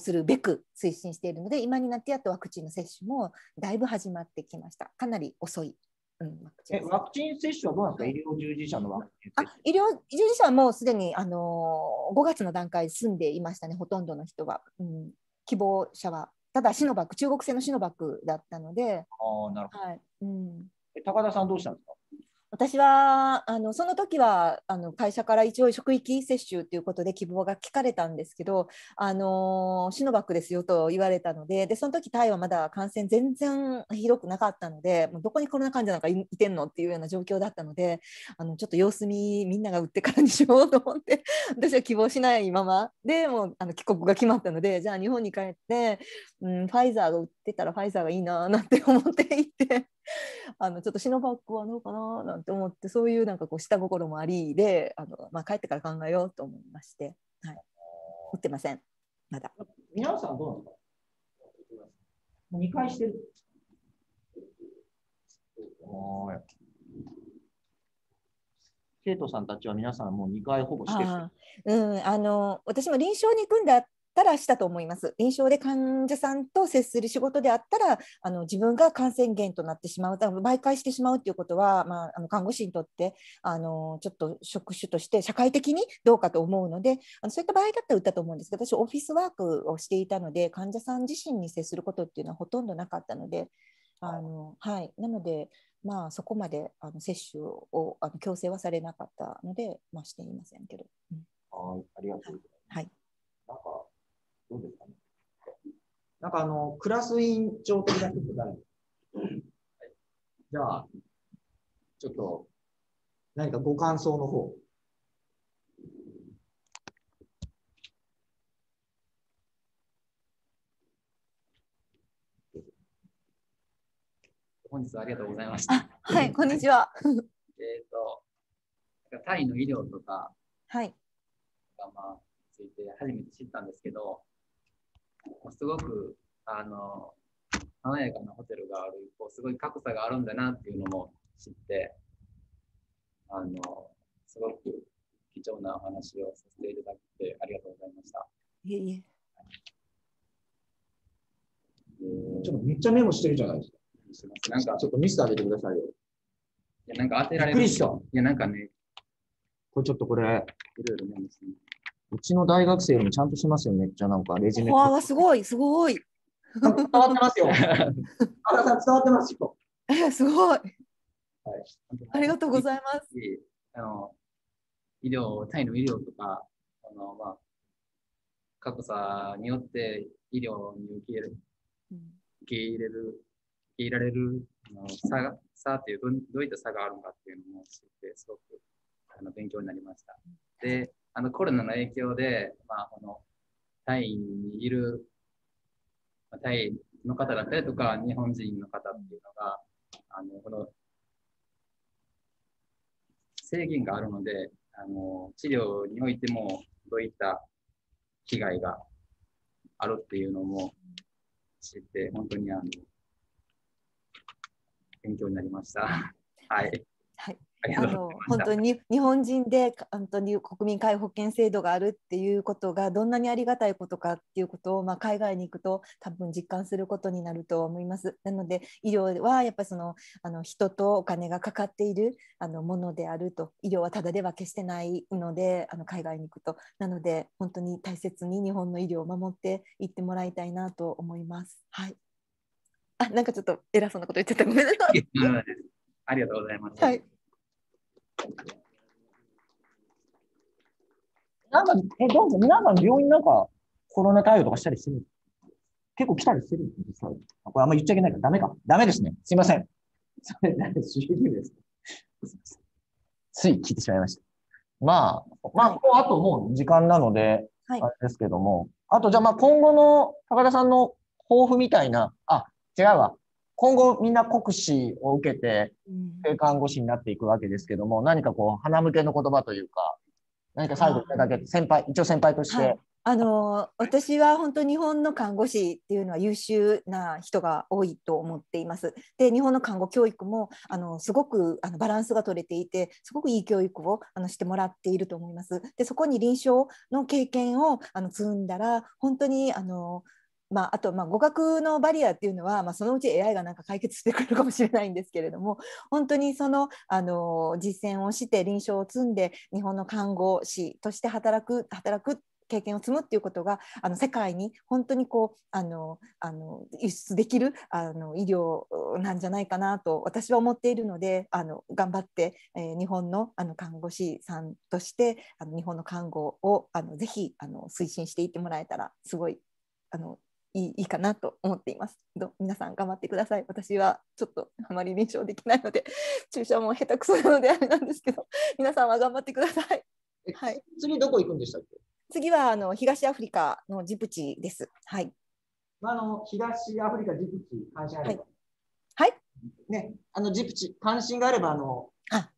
するべく推進しているので今になってやっとワクチンの接種もだいぶ始まってきました。かなり遅いうん、ワクチンワクチン接種はどうなんですか、医療従事者のワクチンあ医療従事者はもうすでに、あのー、5月の段階住んでいましたね、ほとんどの人は。うん、希望者は、ただシノバック、中国製のシノバックだったので、あなるほど、はいうん、高田さん、どうしたんですか私はあのその時はあの会社から一応職域接種ということで希望が聞かれたんですけどあのシノバックですよと言われたのででその時タイはまだ感染全然ひどくなかったのでもうどこにコロナ患者なんかいてんのっていうような状況だったのであのちょっと様子見みんなが打ってからにしようと思って私は希望しないままでもうあの帰国が決まったのでじゃあ日本に帰ってうん、ファイザーが売ってたらファイザーがいいななんて思っていて あのちょっとシノバックはどうかななんて思ってそういうなんかこう下心もありであの、まあ、帰ってから考えようと思いまして、はい、打ってませんまだ皆さんどうなんですか2回してる生徒さんたちは皆さんもう2回ほぼしてるうんあの私も臨床に行くんだたらしたと思います。臨床で患者さんと接する仕事であったら、あの自分が感染源となってしまう、媒介してしまうということは、まあ、あの看護師にとってあのちょっと職種として社会的にどうかと思うので、あのそういった場合だったら打ったと思うんですけど、私、オフィスワークをしていたので、患者さん自身に接することっていうのはほとんどなかったので、あのはい、なので、まあ、そこまであの接種をあの強制はされなかったので、まあ、していませんけど。うん、はいありがとうございます、はいなんかどうですかね。なんかあの、クラス委員長的な人ってい。じゃあ、ちょっと、何かご感想の方。本日はありがとうございました。はい、こんにちは。えっと、タイの医療とか、はい。まあ、について初めて知ったんですけど、すごくあの華やかなホテルがある一方すごい格差があるんだなっていうのも知ってあのすごく貴重なお話をさせていただいてありがとうございました。いえいえちょっとめっちゃメモしてるじゃないですか。なんかちょっとスターあげてくださいよ。いや、なんか当てられる。いや、なんかね。これちょっとこれ。いろいろメモしてうちの大学生よりもちゃんとしますよ、めっちゃなんかレジメ。わあ、すごい、すごい。伝わってますよ。原さん、伝わってますよ。え、すごい。はい、ありがとうございます。あの医療、タイの医療とか、あのまあ、去差によって医療に受け入れる、受け入れる、受け入れられるあの差が差っていうど、どういった差があるのかっていうのも知って、すごくあの勉強になりました。で、あのコロナの影響で、まあ、このタイにいる、タイの方だったりとか、日本人の方っていうのが、あのこの制限があるので、あの治療においてもどういった被害があるっていうのも知って、本当にあの勉強になりました。はい。あの本当に日本人で本当に国民皆保険制度があるっていうことがどんなにありがたいことかっていうことを、まあ、海外に行くと多分実感することになると思います。なので医療はやっぱりそのあの人とお金がかかっているあのものであると医療はただでは決してないのであの海外に行くとなので本当に大切に日本の医療を守っていってもらいたいなと思います。はい、あなんかちょっと偉そうなこと言っちゃった ごめんなさい。ありがとうございます。はいなんか、え、どうぞ、皆さん病院なんかコロナ対応とかしたりしてる結構来たりしてるんですかこれあんま言っちゃいけないからダメか。ダメですね。すいません。それ、です。つい聞いてしまいました。まあ、まあ、あともう時間なので、はい、あれですけども、あとじゃあまあ今後の高田さんの抱負みたいな、あ、違うわ。今後みんな国試を受けて、看護師になっていくわけですけども、何かこう、鼻向けの言葉というか、何か最後いただけ、先輩、一応先輩として、はい。あの私は本当日本の看護師っていうのは優秀な人が多いと思っています。で日本の看護教育もあのすごくあのバランスが取れていてすごくいい教育をあのしてもらっていると思います。でそこに臨床の経験をあの積んだら本当にあのまあ、あとまあ語学のバリアっていうのは、まあ、そのうち AI がなんか解決してくれるかもしれないんですけれども本当にそのあの実践をして臨床を積んで日本の看護師として働く働く経験を積むっていうことがあの世界に本当にこうあのあの輸出できるあの医療なんじゃないかなと私は思っているのであの頑張って、えー、日本のあの看護師さんとしてあの日本の看護をあのぜひあの推進していってもらえたらすごいあのいいいいかなと思っています。ど皆さん頑張ってください。私はちょっとあまり臨床できないので、注射も下手くそなのであれなんですけど、皆さんは頑張ってください。はい、次どこ行くんでしたっけ次はあの東アフリカのジブチです。はい。まあ、あの東アフリカジブチ関心あれば。はい。はい、ね、あのジブチ関心があればあの。あ、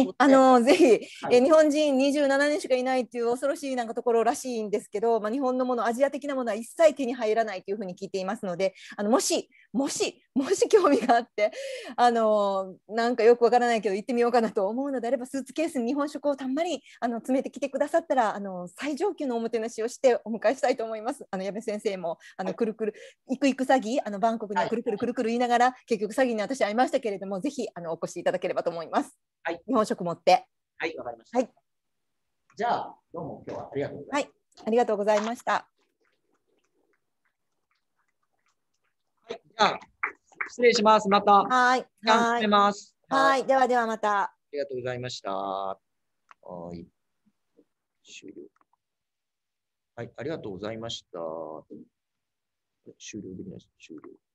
えあのぜひ、はい、え日本人27人しかいないっていう恐ろしいなんかところらしいんですけど、まあ、日本のものアジア的なものは一切手に入らないというふうに聞いていますのであのもしもし もし興味があってあのなんかよくわからないけど行ってみようかなと思うのであればスーツケースに日本食をたんまりあの詰めてきてくださったらあの最上級のおもてなしをしてお迎えしたいと思います。あの矢部先生もあの、はい、くるくる行く行く詐欺あのバンコクにくるくるくるくる言いながら、はい、結局詐欺に私会いましたけれどもぜひあのお越しいただければと思います。はい、日本食持って。はい、わかりました。はい。じゃあ、どうも今日はありがとうございました。はい、ありがとうございました。はい、じゃあ、失礼します。また。はい。はい。ます。はい、ではではまた。ありがとうございました。はい。終了。はい、ありがとうございました。終了できない終了。